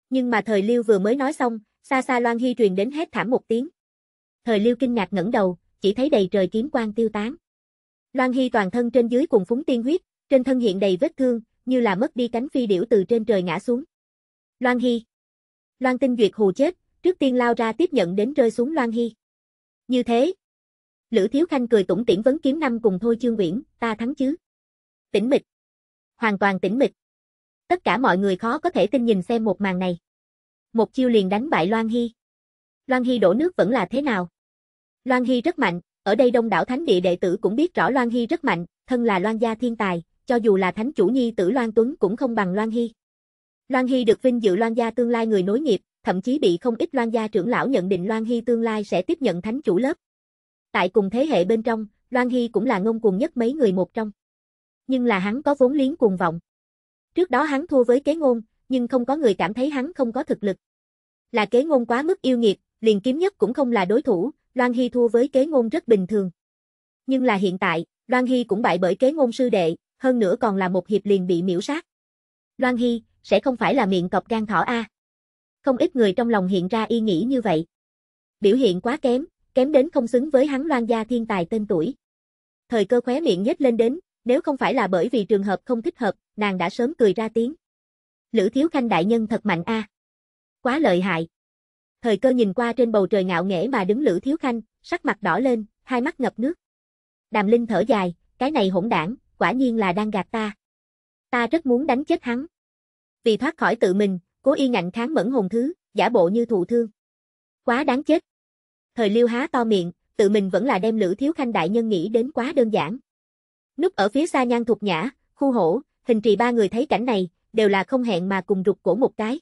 Nhưng mà thời lưu vừa mới nói xong, xa xa Loan Hy truyền đến hết thảm một tiếng. Thời lưu kinh ngạc ngẩng đầu, chỉ thấy đầy trời kiếm quang tiêu tán. Loan Hy toàn thân trên dưới cùng phúng tiên huyết, trên thân hiện đầy vết thương, như là mất đi cánh phi điểu từ trên trời ngã xuống. Loan Hy Loan Tinh Duyệt hù chết, trước tiên lao ra tiếp nhận đến rơi xuống Loan Hy. Như thế, Lữ Thiếu Khanh cười tủm tỉm vấn kiếm năm cùng thôi trương Uyển, ta thắng chứ. Tĩnh mịch. Hoàn toàn tĩnh mịch. Tất cả mọi người khó có thể tin nhìn xem một màn này. Một chiêu liền đánh bại Loan Hy. Loan Hy đổ nước vẫn là thế nào? Loan Hy rất mạnh, ở đây đông đảo thánh địa đệ tử cũng biết rõ Loan Hy rất mạnh, thân là Loan gia thiên tài, cho dù là thánh chủ nhi tử Loan Tuấn cũng không bằng Loan Hy. Loan Hy được vinh dự Loan gia tương lai người nối nghiệp, thậm chí bị không ít Loan gia trưởng lão nhận định Loan Hy tương lai sẽ tiếp nhận thánh chủ lớp. Tại cùng thế hệ bên trong, Loan Hy cũng là ngông cuồng nhất mấy người một trong. Nhưng là hắn có vốn liếng cuồng vọng. Trước đó hắn thua với kế ngôn, nhưng không có người cảm thấy hắn không có thực lực. Là kế ngôn quá mức yêu nghiệt, liền kiếm nhất cũng không là đối thủ, Loan Hy thua với kế ngôn rất bình thường. Nhưng là hiện tại, Loan Hy cũng bại bởi kế ngôn sư đệ, hơn nữa còn là một hiệp liền bị miễu sát. Loan Hy, sẽ không phải là miệng cọp gan thỏ a. Không ít người trong lòng hiện ra y nghĩ như vậy. Biểu hiện quá kém, kém đến không xứng với hắn Loan gia thiên tài tên tuổi. Thời cơ khóe miệng nhếch lên đến, nếu không phải là bởi vì trường hợp không thích hợp, nàng đã sớm cười ra tiếng. Lữ Thiếu Khanh đại nhân thật mạnh a. Quá lợi hại. Thời cơ nhìn qua trên bầu trời ngạo nghễ mà đứng Lữ Thiếu Khanh, sắc mặt đỏ lên, hai mắt ngập nước. Đàm Linh thở dài, cái này hỗn đảng, quả nhiên là đang gạt ta. Ta rất muốn đánh chết hắn vì thoát khỏi tự mình, cố y ngạnh kháng mẫn hồn thứ, giả bộ như thụ thương. Quá đáng chết. Thời Liêu há to miệng, tự mình vẫn là đem Lữ Thiếu Khanh đại nhân nghĩ đến quá đơn giản. Núp ở phía xa nhan thục nhã, khu hổ, hình trì ba người thấy cảnh này, đều là không hẹn mà cùng rụt cổ một cái.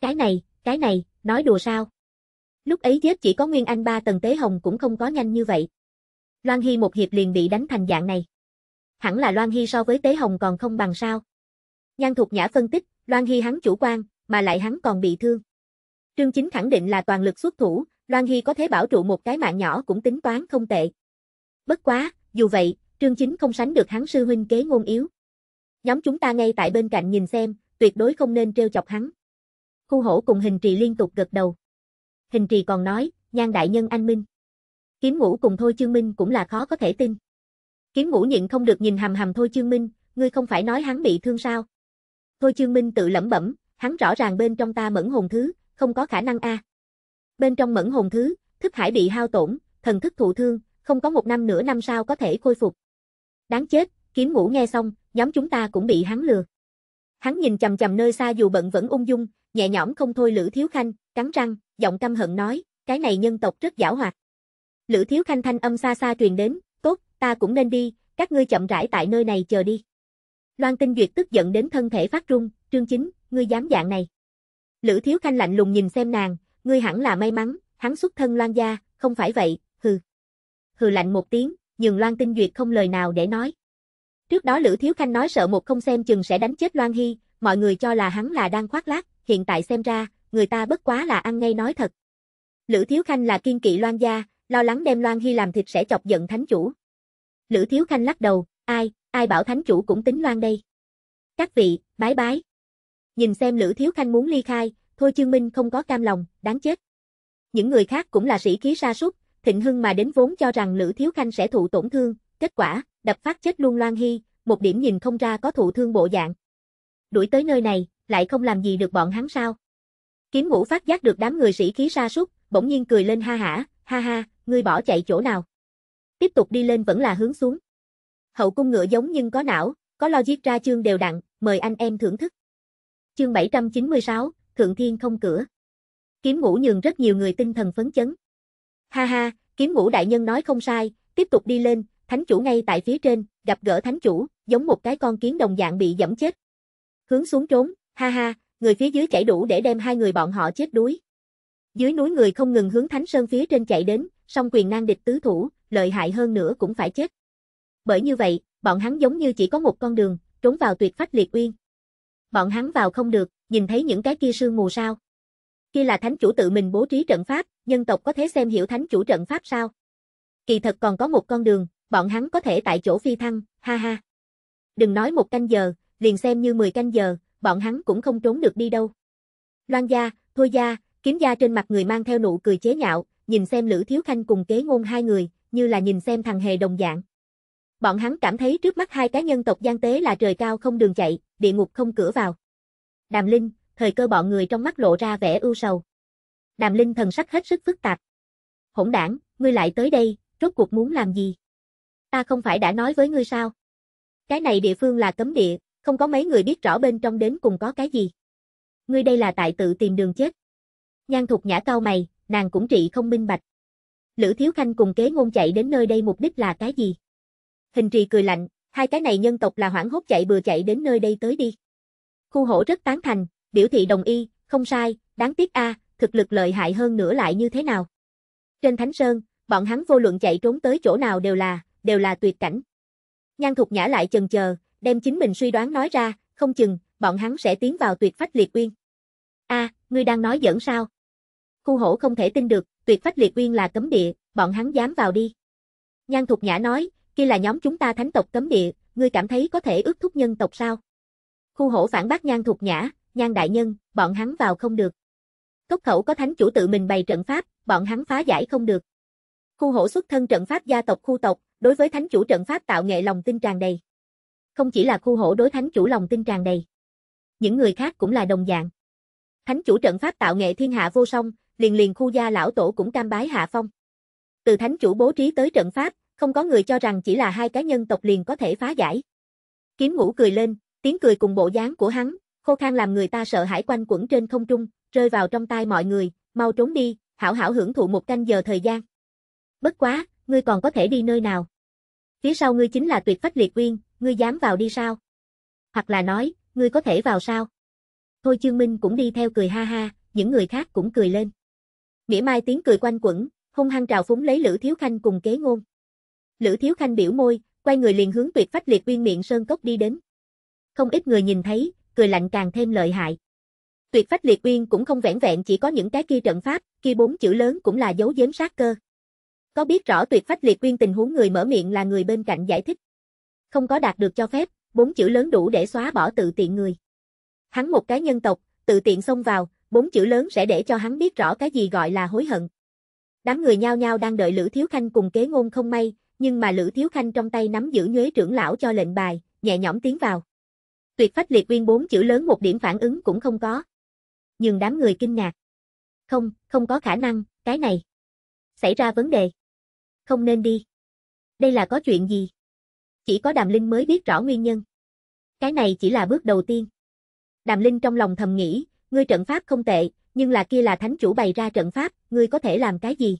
Cái này, cái này, nói đùa sao? Lúc ấy giết chỉ có Nguyên Anh ba tầng tế hồng cũng không có nhanh như vậy. Loan Hy một hiệp liền bị đánh thành dạng này. Hẳn là Loan Hy so với tế hồng còn không bằng sao. Nhan Thục Nhã phân tích, Loan Hy hắn chủ quan, mà lại hắn còn bị thương. Trương Chính khẳng định là toàn lực xuất thủ, Loan Hy có thể bảo trụ một cái mạng nhỏ cũng tính toán không tệ. Bất quá, dù vậy, Trương Chính không sánh được hắn sư huynh kế ngôn yếu. Nhóm chúng ta ngay tại bên cạnh nhìn xem, tuyệt đối không nên trêu chọc hắn. Khu hổ cùng hình trì liên tục gật đầu. Hình trì còn nói, nhan đại nhân anh minh. Kiếm ngũ cùng Thôi Chương Minh cũng là khó có thể tin. Kiếm ngũ nhịn không được nhìn hầm hầm Thôi Chương Minh, ngươi không phải nói hắn bị thương sao? Thôi Chương Minh tự lẩm bẩm, hắn rõ ràng bên trong ta mẫn hồn thứ, không có khả năng a. Bên trong mẫn hồn thứ, thức hải bị hao tổn, thần thức thụ thương, không có một năm nửa năm sau có thể khôi phục. Đáng chết, kiếm ngũ nghe xong, nhóm chúng ta cũng bị hắn lừa. Hắn nhìn chầm chầm nơi xa dù bận vẫn ung dung, nhẹ nhõm không thôi Lữ Thiếu Khanh, cắn răng, giọng căm hận nói, cái này nhân tộc rất giảo hoạt. Lữ Thiếu Khanh thanh âm xa xa truyền đến, tốt, ta cũng nên đi, các ngươi chậm rãi tại nơi này chờ đi. Loan Tinh Duyệt tức giận đến thân thể phát run, Trương Chính, ngươi dám dạng này. Lữ Thiếu Khanh lạnh lùng nhìn xem nàng, ngươi hẳn là may mắn, hắn xuất thân Loan gia, không phải vậy, hừ. Hừ lạnh một tiếng, nhường Loan Tinh Duyệt không lời nào để nói. Trước đó Lữ Thiếu Khanh nói sợ một không xem chừng sẽ đánh chết Loan Hy, mọi người cho là hắn là đang khoác lác, hiện tại xem ra, người ta bất quá là ăn ngay nói thật. Lữ Thiếu Khanh là kiên kỵ Loan gia, lo lắng đem Loan Hy làm thịt sẽ chọc giận thánh chủ. Lữ Thiếu Khanh lắc đầu, ai, Ai bảo thánh chủ cũng tính loan đây. Các vị, bái bái. Nhìn xem Lữ Thiếu Khanh muốn ly khai, thôi Chương Minh không có cam lòng, đáng chết. Những người khác cũng là sĩ khí sa sút, thịnh hưng mà đến vốn cho rằng Lữ Thiếu Khanh sẽ thụ tổn thương, kết quả, đập phát chết luôn Loan Hy, một điểm nhìn không ra có thụ thương bộ dạng. Đuổi tới nơi này, lại không làm gì được bọn hắn sao? Kiếm Ngũ phát giác được đám người sĩ khí sa sút, bỗng nhiên cười lên ha hả, ha ha, ngươi bỏ chạy chỗ nào? Tiếp tục đi lên vẫn là hướng xuống hậu cung ngựa giống nhưng có não, có logic. giết ra chương đều đặn, mời anh em thưởng thức. Chương 796, Thượng Thiên không cửa. Kiếm ngũ nhường rất nhiều người tinh thần phấn chấn. Ha ha, kiếm ngũ đại nhân nói không sai, tiếp tục đi lên, thánh chủ ngay tại phía trên, gặp gỡ thánh chủ, giống một cái con kiến đồng dạng bị dẫm chết. Hướng xuống trốn, ha ha, người phía dưới chảy đủ để đem hai người bọn họ chết đuối. Dưới núi người không ngừng hướng thánh sơn phía trên chạy đến, song quyền nan địch tứ thủ, lợi hại hơn nữa cũng phải chết. Bởi như vậy, bọn hắn giống như chỉ có một con đường, trốn vào tuyệt phách liệt uyên. Bọn hắn vào không được, nhìn thấy những cái kia sương mù sao. Kia là thánh chủ tự mình bố trí trận pháp, nhân tộc có thể xem hiểu thánh chủ trận pháp sao. Kỳ thật còn có một con đường, bọn hắn có thể tại chỗ phi thăng, ha ha. Đừng nói một canh giờ, liền xem như mười canh giờ, bọn hắn cũng không trốn được đi đâu. Loan gia, Thôi gia, Kiếm gia trên mặt người mang theo nụ cười chế nhạo, nhìn xem Lữ Thiếu Khanh cùng kế ngôn hai người, như là nhìn xem thằng hề đồng dạng. Bọn hắn cảm thấy trước mắt hai cá nhân tộc gian tế là trời cao không đường chạy, địa ngục không cửa vào. Đàm Linh, thời cơ bọn người trong mắt lộ ra vẻ ưu sầu. Đàm Linh thần sắc hết sức phức tạp. Hỗn đảng, ngươi lại tới đây, rốt cuộc muốn làm gì? Ta không phải đã nói với ngươi sao? Cái này địa phương là cấm địa, không có mấy người biết rõ bên trong đến cùng có cái gì. Ngươi đây là tại tự tìm đường chết. Nhan thục nhã cao mày, nàng cũng trị không minh bạch. Lữ Thiếu Khanh cùng kế ngôn chạy đến nơi đây mục đích là cái gì? Hình trì cười lạnh, hai cái này nhân tộc là hoảng hốt chạy bừa chạy đến nơi đây tới đi. Khu hổ rất tán thành, biểu thị đồng ý, không sai, đáng tiếc a, thực lực lợi hại hơn nữa lại như thế nào. Trên Thánh Sơn, bọn hắn vô luận chạy trốn tới chỗ nào đều là, đều là tuyệt cảnh. Nhan Thục Nhã lại chần chờ, đem chính mình suy đoán nói ra, không chừng, bọn hắn sẽ tiến vào tuyệt phách liệt uyên. A, ngươi đang nói giỡn sao? Khu hổ không thể tin được, tuyệt phách liệt uyên là cấm địa, bọn hắn dám vào đi. Nhan Thục Nhã nói, kia là nhóm chúng ta thánh tộc cấm địa, ngươi cảm thấy có thể ước thúc nhân tộc sao? Khu hổ phản bác nhan thuộc nhã, nhan đại nhân, bọn hắn vào không được. Cốc khẩu có thánh chủ tự mình bày trận pháp, bọn hắn phá giải không được. Khu hổ xuất thân trận pháp gia tộc khu tộc, đối với thánh chủ trận pháp tạo nghệ lòng tin tràn đầy. Không chỉ là khu hổ đối thánh chủ lòng tin tràn đầy. Những người khác cũng là đồng dạng. Thánh chủ trận pháp tạo nghệ thiên hạ vô song, liền liền khu gia lão tổ cũng cam bái hạ phong. Từ thánh chủ bố trí tới trận pháp, không có người cho rằng chỉ là hai cá nhân tộc liền có thể phá giải. Kiếm ngũ cười lên, tiếng cười cùng bộ dáng của hắn, khô khan làm người ta sợ hãi quanh quẩn trên không trung, rơi vào trong tai mọi người, mau trốn đi, hảo hảo hưởng thụ một canh giờ thời gian. Bất quá, ngươi còn có thể đi nơi nào? Phía sau ngươi chính là tuyệt phách liệt uyên, ngươi dám vào đi sao? Hoặc là nói, ngươi có thể vào sao? Thôi Chương Minh cũng đi theo cười ha ha, những người khác cũng cười lên. Mỉa mai tiếng cười quanh quẩn, hung hăng trào phúng lấy Lữ Thiếu Khanh cùng kế ngôn. Lữ Thiếu Khanh biểu môi, quay người liền hướng tuyệt phách liệt uyên miệng sơn cốc đi đến. Không ít người nhìn thấy, cười lạnh càng thêm lợi hại. Tuyệt phách liệt uyên cũng không vẻn vẹn chỉ có những cái kia trận pháp, kia bốn chữ lớn cũng là dấu giếm sát cơ. Có biết rõ tuyệt phách liệt uyên tình huống người mở miệng là người bên cạnh giải thích. Không có đạt được cho phép, bốn chữ lớn đủ để xóa bỏ tự tiện người. Hắn một cái nhân tộc, tự tiện xông vào, bốn chữ lớn sẽ để cho hắn biết rõ cái gì gọi là hối hận. Đám người nhao nhao đang đợi Lữ Thiếu Khanh cùng kế ngôn không may, nhưng mà Lữ Thiếu Khanh trong tay nắm giữ nhuế trưởng lão cho lệnh bài, nhẹ nhõm tiến vào. Tuyệt phách liệt uyên bốn chữ lớn một điểm phản ứng cũng không có. Nhưng đám người kinh ngạc. Không, không có khả năng, cái này. Xảy ra vấn đề. Không nên đi. Đây là có chuyện gì? Chỉ có Đàm Linh mới biết rõ nguyên nhân. Cái này chỉ là bước đầu tiên. Đàm Linh trong lòng thầm nghĩ, ngươi trận pháp không tệ, nhưng là kia là thánh chủ bày ra trận pháp, ngươi có thể làm cái gì?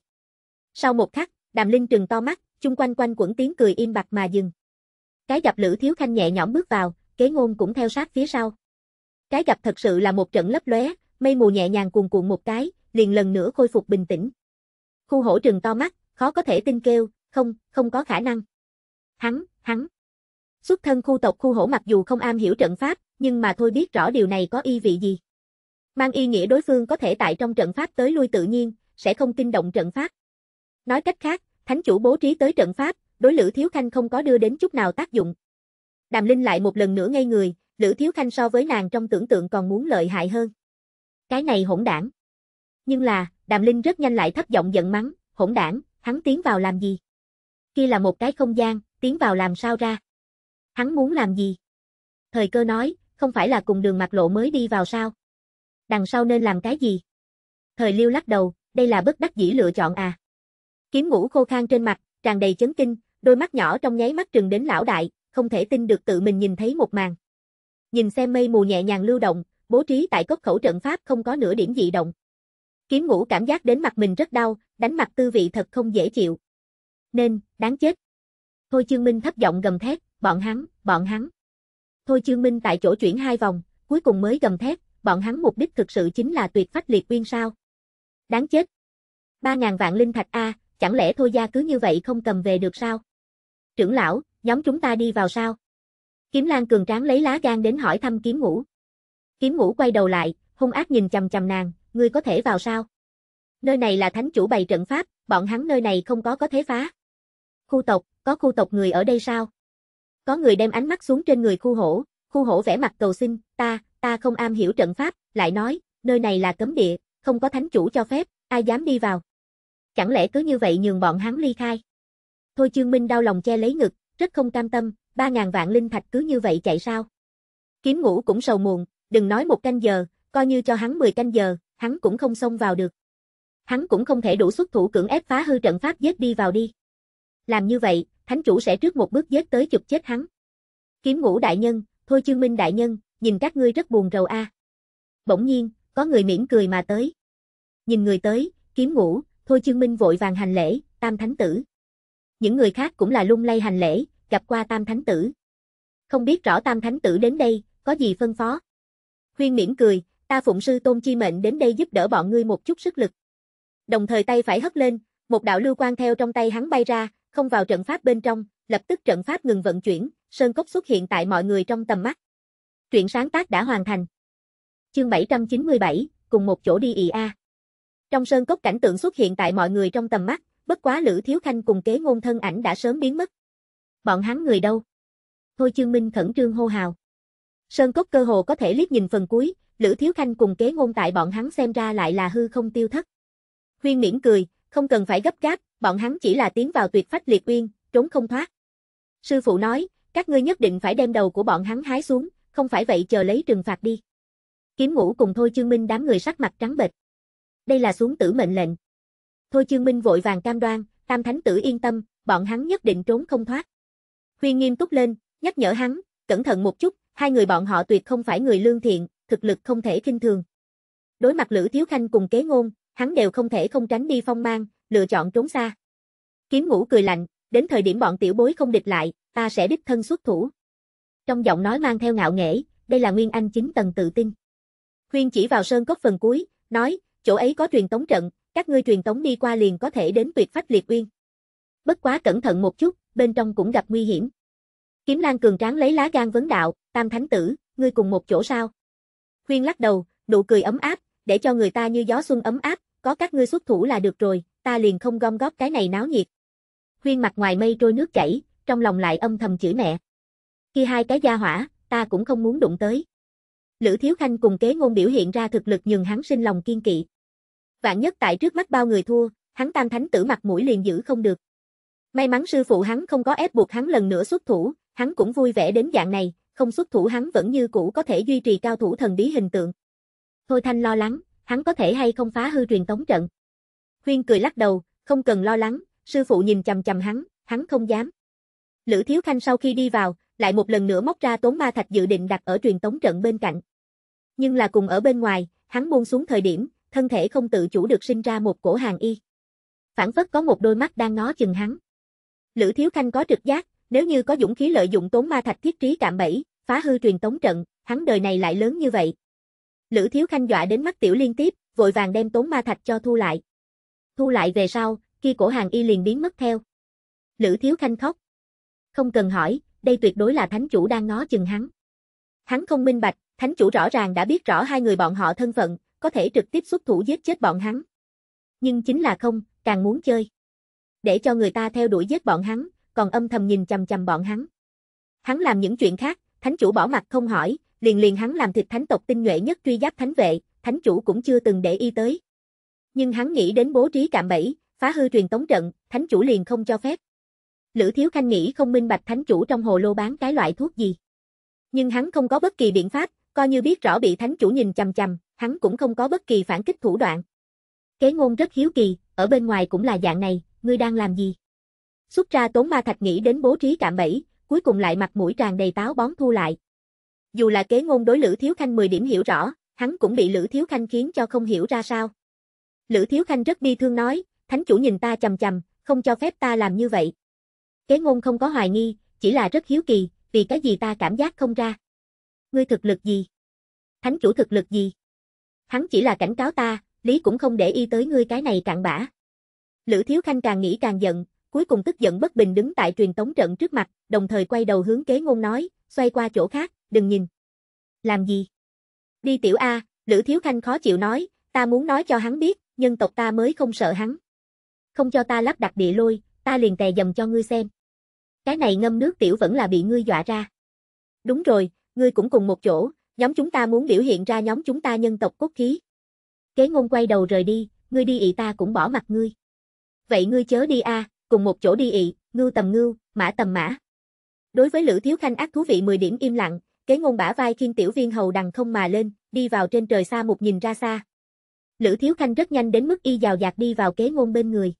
Sau một khắc, Đàm Linh trừng to mắt, chung quanh quanh quẩn tiếng cười im bặt mà dừng. Cái gặp Lữ Thiếu Khanh nhẹ nhõm bước vào, kế ngôn cũng theo sát phía sau. Cái gặp thật sự là một trận lấp lóe, mây mù nhẹ nhàng cuồn cuộn một cái, liền lần nữa khôi phục bình tĩnh. Khu hổ trừng to mắt, khó có thể tin kêu, không, không có khả năng. Hắn, hắn. Xuất thân khu tộc khu hổ mặc dù không am hiểu trận pháp, nhưng mà thôi biết rõ điều này có y vị gì. Mang y nghĩa đối phương có thể tại trong trận pháp tới lui tự nhiên, sẽ không kinh động trận pháp. Nói cách khác, thánh chủ bố trí tới trận pháp, đối Lữ Thiếu Khanh không có đưa đến chút nào tác dụng. Đàm Linh lại một lần nữa ngây người, Lữ Thiếu Khanh so với nàng trong tưởng tượng còn muốn lợi hại hơn. Cái này hỗn đảng. Nhưng là, Đàm Linh rất nhanh lại thấp giọng giận mắng, hỗn đảng, hắn tiến vào làm gì? Khi là một cái không gian, tiến vào làm sao ra? Hắn muốn làm gì? Thời cơ nói, không phải là cùng đường mặt lộ mới đi vào sao? Đằng sau nên làm cái gì? Thời liêu lắc đầu, đây là bất đắc dĩ lựa chọn à? Kiếm ngũ khô khan trên mặt, tràn đầy chấn kinh, đôi mắt nhỏ trong nháy mắt trừng đến lão đại, không thể tin được tự mình nhìn thấy một màn. Nhìn xem mây mù nhẹ nhàng lưu động, bố trí tại cốc khẩu trận pháp không có nửa điểm dị động. Kiếm ngũ cảm giác đến mặt mình rất đau, đánh mặt tư vị thật không dễ chịu. Nên, đáng chết. Thôi Chương Minh thấp giọng gầm thét, bọn hắn, bọn hắn. Thôi Chương Minh tại chỗ chuyển hai vòng, cuối cùng mới gầm thét, bọn hắn mục đích thực sự chính là tuyệt phách liệt uyên sao. Đáng chết. Ba ngàn vạn linh thạch A, chẳng lẽ thôi gia cứ như vậy không cầm về được sao? Trưởng lão, nhóm chúng ta đi vào sao? Kiếm Lan cường tráng lấy lá gan đến hỏi thăm kiếm ngũ. Kiếm ngũ quay đầu lại, hung ác nhìn chầm chầm nàng, ngươi có thể vào sao? Nơi này là thánh chủ bày trận pháp, bọn hắn nơi này không có có thế phá. Khu tộc, có khu tộc người ở đây sao? Có người đem ánh mắt xuống trên người khu hổ, khu hổ vẽ mặt cầu xin, ta, ta không am hiểu trận pháp, lại nói, nơi này là cấm địa, không có thánh chủ cho phép, ai dám đi vào chẳng lẽ cứ như vậy nhường bọn hắn ly khai. Thôi Chương Minh đau lòng che lấy ngực, rất không cam tâm, ba ngàn vạn linh thạch cứ như vậy chạy sao. Kiếm ngủ cũng sầu muộn, đừng nói một canh giờ, coi như cho hắn 10 canh giờ, hắn cũng không xông vào được. Hắn cũng không thể đủ xuất thủ cưỡng ép phá hư trận pháp giết đi vào đi. Làm như vậy, thánh chủ sẽ trước một bước giết tới chụp chết hắn. Kiếm ngũ đại nhân, thôi chương minh đại nhân, nhìn các ngươi rất buồn rầu a. À. Bỗng nhiên, có người mỉm cười mà tới. Nhìn người tới, kiếm ngũ, Thôi Chương Minh vội vàng hành lễ, tam thánh tử. Những người khác cũng là lung lay hành lễ, gặp qua tam thánh tử. Không biết rõ tam thánh tử đến đây, có gì phân phó. Huyên miễn cười, ta phụng sư tôn chi mệnh đến đây giúp đỡ bọn ngươi một chút sức lực. Đồng thời tay phải hất lên, một đạo lưu quang theo trong tay hắn bay ra, không vào trận pháp bên trong, lập tức trận pháp ngừng vận chuyển, sơn cốc xuất hiện tại mọi người trong tầm mắt. Truyện sáng tác đã hoàn thành. Chương 797, cùng một chỗ đi ì a. À. Trong sơn cốc cảnh tượng xuất hiện tại mọi người trong tầm mắt, bất quá Lữ Thiếu Khanh cùng kế ngôn thân ảnh đã sớm biến mất. Bọn hắn người đâu? Thôi Chương Minh khẩn trương hô hào. Sơn cốc cơ hồ có thể liếc nhìn phần cuối, Lữ Thiếu Khanh cùng kế ngôn tại bọn hắn xem ra lại là hư không tiêu thất. Huyên miễn cười, không cần phải gấp gáp, bọn hắn chỉ là tiến vào tuyệt phách liệt uyên, trốn không thoát. Sư phụ nói, các ngươi nhất định phải đem đầu của bọn hắn hái xuống, không phải vậy chờ lấy trừng phạt đi. Kiếm ngũ cùng thôi chương minh đám người sắc mặt trắng bệch đây là xuống tử mệnh lệnh. Thôi Chương Minh vội vàng cam đoan, Tam Thánh Tử yên tâm, bọn hắn nhất định trốn không thoát. Huyên nghiêm túc lên, nhắc nhở hắn, cẩn thận một chút, hai người bọn họ tuyệt không phải người lương thiện, thực lực không thể kinh thường. Đối mặt Lữ Thiếu Khanh cùng kế ngôn, hắn đều không thể không tránh đi phong mang, lựa chọn trốn xa. Kiếm ngũ cười lạnh, đến thời điểm bọn tiểu bối không địch lại, ta sẽ đích thân xuất thủ. Trong giọng nói mang theo ngạo nghễ, đây là Nguyên Anh chính tầng tự tin. Huyên chỉ vào sơn cốc phần cuối, nói, chỗ ấy có truyền tống trận, các ngươi truyền tống đi qua liền có thể đến tuyệt phách liệt uyên. Bất quá cẩn thận một chút, bên trong cũng gặp nguy hiểm. Kiếm Lan cường tráng lấy lá gan vấn đạo, Tam Thánh Tử, ngươi cùng một chỗ sao? Khuyên lắc đầu, nụ cười ấm áp, để cho người ta như gió xuân ấm áp, có các ngươi xuất thủ là được rồi, ta liền không gom góp cái này náo nhiệt. Khuyên mặt ngoài mây trôi nước chảy, trong lòng lại âm thầm chửi mẹ. Khi hai cái gia hỏa, ta cũng không muốn đụng tới. Lữ Thiếu Khanh cùng kế ngôn biểu hiện ra thực lực nhường hắn sinh lòng kiên kỵ. Vạn nhất tại trước mắt bao người thua, hắn tam thánh tử mặt mũi liền giữ không được. May mắn sư phụ hắn không có ép buộc hắn lần nữa xuất thủ, hắn cũng vui vẻ đến dạng này, không xuất thủ hắn vẫn như cũ có thể duy trì cao thủ thần bí hình tượng. Thôi Thanh lo lắng, hắn có thể hay không phá hư truyền tống trận. Huyên cười lắc đầu, không cần lo lắng, sư phụ nhìn chằm chằm hắn, hắn không dám. Lữ Thiếu Khanh sau khi đi vào, lại một lần nữa móc ra tốn ma thạch dự định đặt ở truyền tống trận bên cạnh nhưng là cùng ở bên ngoài, hắn buông xuống thời điểm, thân thể không tự chủ được sinh ra một cổ hàng y. Phản phất có một đôi mắt đang ngó chừng hắn. Lữ Thiếu Khanh có trực giác, nếu như có dũng khí lợi dụng tốn ma thạch thiết trí cạm bẫy, phá hư truyền tống trận, hắn đời này lại lớn như vậy. Lữ Thiếu Khanh dọa đến mắt tiểu liên tiếp, vội vàng đem tốn ma thạch cho thu lại. Thu lại về sau, kia cổ hàng y liền biến mất theo. Lữ Thiếu Khanh khóc. Không cần hỏi, đây tuyệt đối là thánh chủ đang ngó chừng hắn. Hắn không minh bạch, Thánh chủ rõ ràng đã biết rõ hai người bọn họ thân phận, có thể trực tiếp xuất thủ giết chết bọn hắn. Nhưng chính là không, càng muốn chơi. Để cho người ta theo đuổi giết bọn hắn, còn âm thầm nhìn chằm chằm bọn hắn. Hắn làm những chuyện khác, thánh chủ bỏ mặt không hỏi, liền liền hắn làm thịt thánh tộc tinh nhuệ nhất truy giáp thánh vệ, thánh chủ cũng chưa từng để ý tới. Nhưng hắn nghĩ đến bố trí cạm bẫy, phá hư truyền tống trận, thánh chủ liền không cho phép. Lữ Thiếu Khanh nghĩ không minh bạch thánh chủ trong hồ lô bán cái loại thuốc gì. Nhưng hắn không có bất kỳ biện pháp, coi như biết rõ bị thánh chủ nhìn chằm chằm, hắn cũng không có bất kỳ phản kích thủ đoạn. Kế ngôn rất hiếu kỳ, ở bên ngoài cũng là dạng này, ngươi đang làm gì? Xuất ra tốn ma thạch nghĩ đến bố trí cạm bẫy, cuối cùng lại mặt mũi tràn đầy táo bón thu lại. Dù là kế ngôn đối Lữ Thiếu Khanh 10 điểm hiểu rõ, hắn cũng bị Lữ Thiếu Khanh khiến cho không hiểu ra sao. Lữ Thiếu Khanh rất bi thương nói, thánh chủ nhìn ta chằm chằm, không cho phép ta làm như vậy. Kế ngôn không có hoài nghi, chỉ là rất hiếu kỳ, vì cái gì ta cảm giác không ra. Ngươi thực lực gì? Thánh chủ thực lực gì? Hắn chỉ là cảnh cáo ta, Lý cũng không để ý tới ngươi cái này cạn bã. Lữ Thiếu Khanh càng nghĩ càng giận, cuối cùng tức giận bất bình đứng tại truyền tống trận trước mặt, đồng thời quay đầu hướng kế ngôn nói, xoay qua chỗ khác, đừng nhìn. Làm gì? Đi tiểu A, Lữ Thiếu Khanh khó chịu nói, ta muốn nói cho hắn biết, nhân tộc ta mới không sợ hắn. Không cho ta lắp đặt địa lôi, ta liền tè dầm cho ngươi xem. Cái này ngâm nước tiểu vẫn là bị ngươi dọa ra. Đúng rồi, ngươi cũng cùng một chỗ, nhóm chúng ta muốn biểu hiện ra nhóm chúng ta nhân tộc cốt khí. Kế ngôn quay đầu rời đi, ngươi đi ị ta cũng bỏ mặt ngươi. Vậy ngươi chớ đi a, à, cùng một chỗ đi ị, ngưu tầm ngưu, mã tầm mã. Đối với Lữ Thiếu Khanh ác thú vị 10 điểm im lặng, kế ngôn bả vai khiên tiểu viên hầu đằng không mà lên, đi vào trên trời xa một nhìn ra xa. Lữ Thiếu Khanh rất nhanh đến mức y dào dạt đi vào kế ngôn bên người.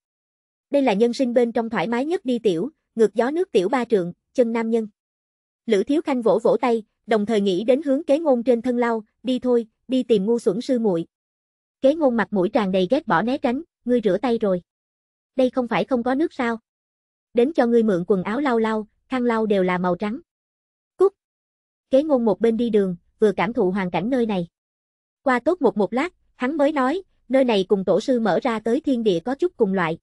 Đây là nhân sinh bên trong thoải mái nhất đi tiểu, ngược gió nước tiểu ba trượng, chân nam nhân. Lữ Thiếu Khanh vỗ vỗ tay, đồng thời nghĩ đến hướng kế ngôn trên thân lao, đi thôi, đi tìm ngu xuẩn sư muội. Kế ngôn mặt mũi tràn đầy ghét bỏ né tránh, ngươi rửa tay rồi. Đây không phải không có nước sao? Đến cho ngươi mượn quần áo lau lau, khăn lau đều là màu trắng. Cút. Kế ngôn một bên đi đường, vừa cảm thụ hoàn cảnh nơi này. Qua tốt một một lát, hắn mới nói, nơi này cùng tổ sư mở ra tới thiên địa có chút cùng loại.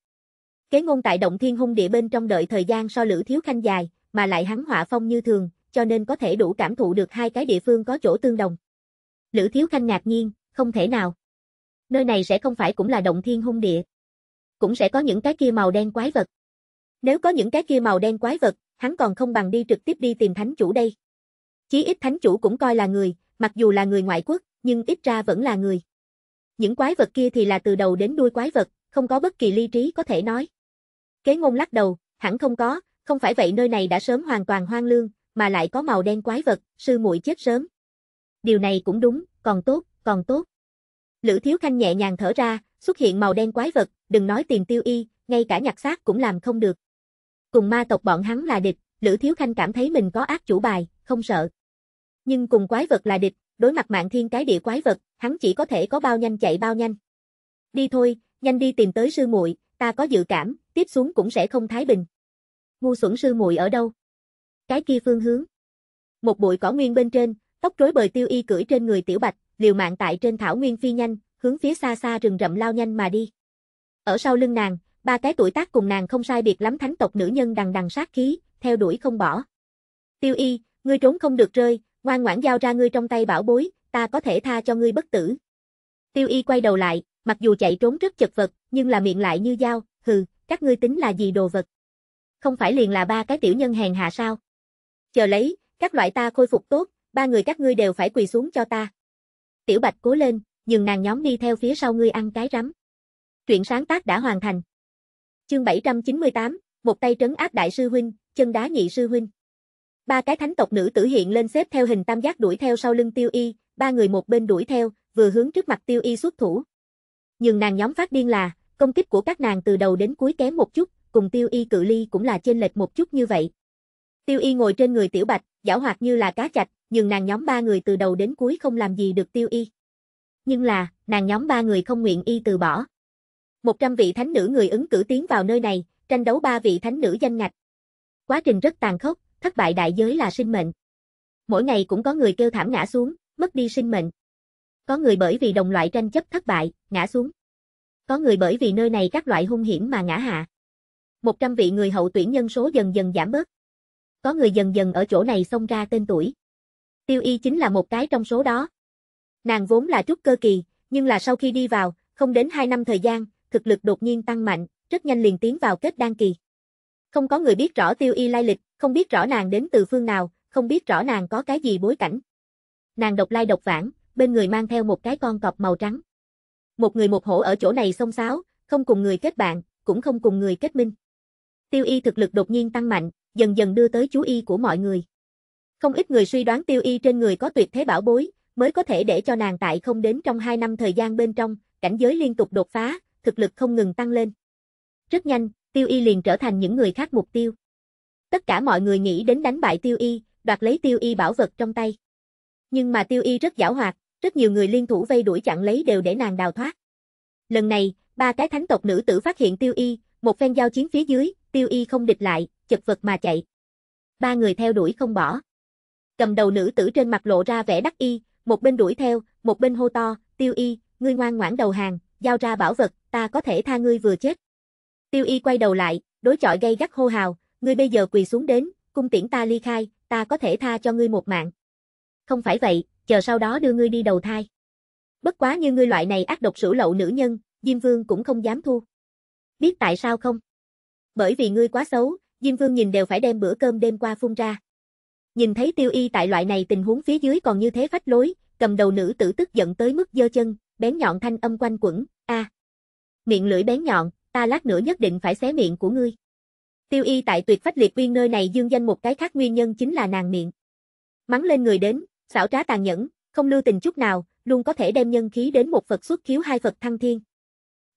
Kế ngôn tại động thiên hung địa bên trong đợi thời gian so lữ thiếu khanh dài, mà lại hắn họa phong như thường, cho nên có thể đủ cảm thụ được hai cái địa phương có chỗ tương đồng. Lữ Thiếu Khanh ngạc nhiên, không thể nào. Nơi này sẽ không phải cũng là động thiên hung địa. Cũng sẽ có những cái kia màu đen quái vật. Nếu có những cái kia màu đen quái vật, hắn còn không bằng đi trực tiếp đi tìm thánh chủ đây. Chí ít thánh chủ cũng coi là người, mặc dù là người ngoại quốc, nhưng ít ra vẫn là người. Những quái vật kia thì là từ đầu đến đuôi quái vật, không có bất kỳ ly trí có thể nói. Kế ngôn lắc đầu, hẳn không có, không phải vậy nơi này đã sớm hoàn toàn hoang lương, mà lại có màu đen quái vật, sư muội chết sớm. Điều này cũng đúng, còn tốt, còn tốt. Lữ Thiếu Khanh nhẹ nhàng thở ra, xuất hiện màu đen quái vật, đừng nói tìm tiêu y, ngay cả nhặt xác cũng làm không được. Cùng ma tộc bọn hắn là địch, Lữ Thiếu Khanh cảm thấy mình có ác chủ bài, không sợ. Nhưng cùng quái vật là địch, đối mặt mạng thiên cái địa quái vật, hắn chỉ có thể có bao nhanh chạy bao nhanh. Đi thôi, nhanh đi tìm tới sư muội, ta có dự cảm, tiếp xuống cũng sẽ không thái bình. Ngu xuẩn sư muội ở đâu? cái kia phương hướng. Một bụi cỏ nguyên bên trên, tóc rối bời tiêu y cưỡi trên người tiểu bạch, liều mạng tại trên thảo nguyên phi nhanh, hướng phía xa xa rừng rậm lao nhanh mà đi. Ở sau lưng nàng, ba cái tuổi tác cùng nàng không sai biệt lắm thánh tộc nữ nhân đằng đằng sát khí, theo đuổi không bỏ. Tiêu y, ngươi trốn không được rơi, ngoan ngoãn giao ra ngươi trong tay bảo bối, ta có thể tha cho ngươi bất tử. Tiêu y quay đầu lại, mặc dù chạy trốn rất chật vật, nhưng là miệng lại như dao, hừ, các ngươi tính là gì đồ vật. Không phải liền là ba cái tiểu nhân hèn hạ sao? chờ lấy, các loại ta khôi phục tốt, ba người các ngươi đều phải quỳ xuống cho ta. Tiểu Bạch cố lên, nhường nàng nhóm đi theo phía sau ngươi ăn cái rắm. Truyện sáng tác đã hoàn thành. Chương 798, một tay trấn áp đại sư huynh, chân đá nhị sư huynh. Ba cái thánh tộc nữ tử hiện lên xếp theo hình tam giác đuổi theo sau lưng Tiêu Y, ba người một bên đuổi theo, vừa hướng trước mặt Tiêu Y xuất thủ. Nhưng nàng nhóm phát điên là, công kích của các nàng từ đầu đến cuối kém một chút, cùng Tiêu Y cự ly cũng là chênh lệch một chút như vậy. Tiêu y ngồi trên người tiểu bạch, giảo hoạt như là cá chạch, nhưng nàng nhóm ba người từ đầu đến cuối không làm gì được tiêu y. Nhưng là, nàng nhóm ba người không nguyện y từ bỏ. Một trăm vị thánh nữ người ứng cử tiến vào nơi này, tranh đấu ba vị thánh nữ danh ngạch. Quá trình rất tàn khốc, thất bại đại giới là sinh mệnh. Mỗi ngày cũng có người kêu thảm ngã xuống, mất đi sinh mệnh. Có người bởi vì đồng loại tranh chấp thất bại, ngã xuống. Có người bởi vì nơi này các loại hung hiểm mà ngã hạ. Một trăm vị người hậu tuyển nhân số dần dần giảm bớt có người dần dần ở chỗ này xông ra tên tuổi. Tiêu y chính là một cái trong số đó. Nàng vốn là trúc cơ kỳ, nhưng là sau khi đi vào, không đến 2 năm thời gian, thực lực đột nhiên tăng mạnh, rất nhanh liền tiến vào kết đan kỳ. Không có người biết rõ tiêu y lai lịch, không biết rõ nàng đến từ phương nào, không biết rõ nàng có cái gì bối cảnh. Nàng độc lai độc vãng, bên người mang theo một cái con cọp màu trắng. Một người một hổ ở chỗ này xông xáo, không cùng người kết bạn, cũng không cùng người kết minh. Tiêu y thực lực đột nhiên tăng mạnh, dần dần đưa tới chú ý của mọi người. Không ít người suy đoán tiêu y trên người có tuyệt thế bảo bối, mới có thể để cho nàng tại không đến trong 2 năm thời gian bên trong, cảnh giới liên tục đột phá, thực lực không ngừng tăng lên. Rất nhanh, tiêu y liền trở thành những người khác mục tiêu. Tất cả mọi người nghĩ đến đánh bại tiêu y, đoạt lấy tiêu y bảo vật trong tay. Nhưng mà tiêu y rất giảo hoạt, rất nhiều người liên thủ vây đuổi chặn lấy đều để nàng đào thoát. Lần này, ba cái thánh tộc nữ tử phát hiện tiêu y, một phen giao chiến phía dưới, tiêu y không địch lại, chật vật mà chạy. Ba người theo đuổi không bỏ. Cầm đầu nữ tử trên mặt lộ ra vẻ đắc y, một bên đuổi theo, một bên hô to, tiêu y, ngươi ngoan ngoãn đầu hàng, giao ra bảo vật, ta có thể tha ngươi vừa chết. Tiêu y quay đầu lại, đối chọi gây gắt hô hào, ngươi bây giờ quỳ xuống đến, cung tiễn ta ly khai, ta có thể tha cho ngươi một mạng. Không phải vậy, chờ sau đó đưa ngươi đi đầu thai. Bất quá như ngươi loại này ác độc sủ lậu nữ nhân, Diêm Vương cũng không dám thu. Biết tại sao không? Bởi vì ngươi quá xấu, Diêm Vương nhìn đều phải đem bữa cơm đêm qua phun ra. Nhìn thấy tiêu y tại loại này tình huống phía dưới còn như thế phách lối, cầm đầu nữ tử tức giận tới mức dơ chân, bén nhọn thanh âm quanh quẩn, a Miệng lưỡi bén nhọn, ta lát nữa nhất định phải xé miệng của ngươi. Tiêu y tại tuyệt phách liệt uyên nơi này dương danh một cái khác nguyên nhân chính là nàng miệng. Mắng lên người đến, xảo trá tàn nhẫn, không lưu tình chút nào, luôn có thể đem nhân khí đến một Phật xuất khiếu hai Phật thăng thiên.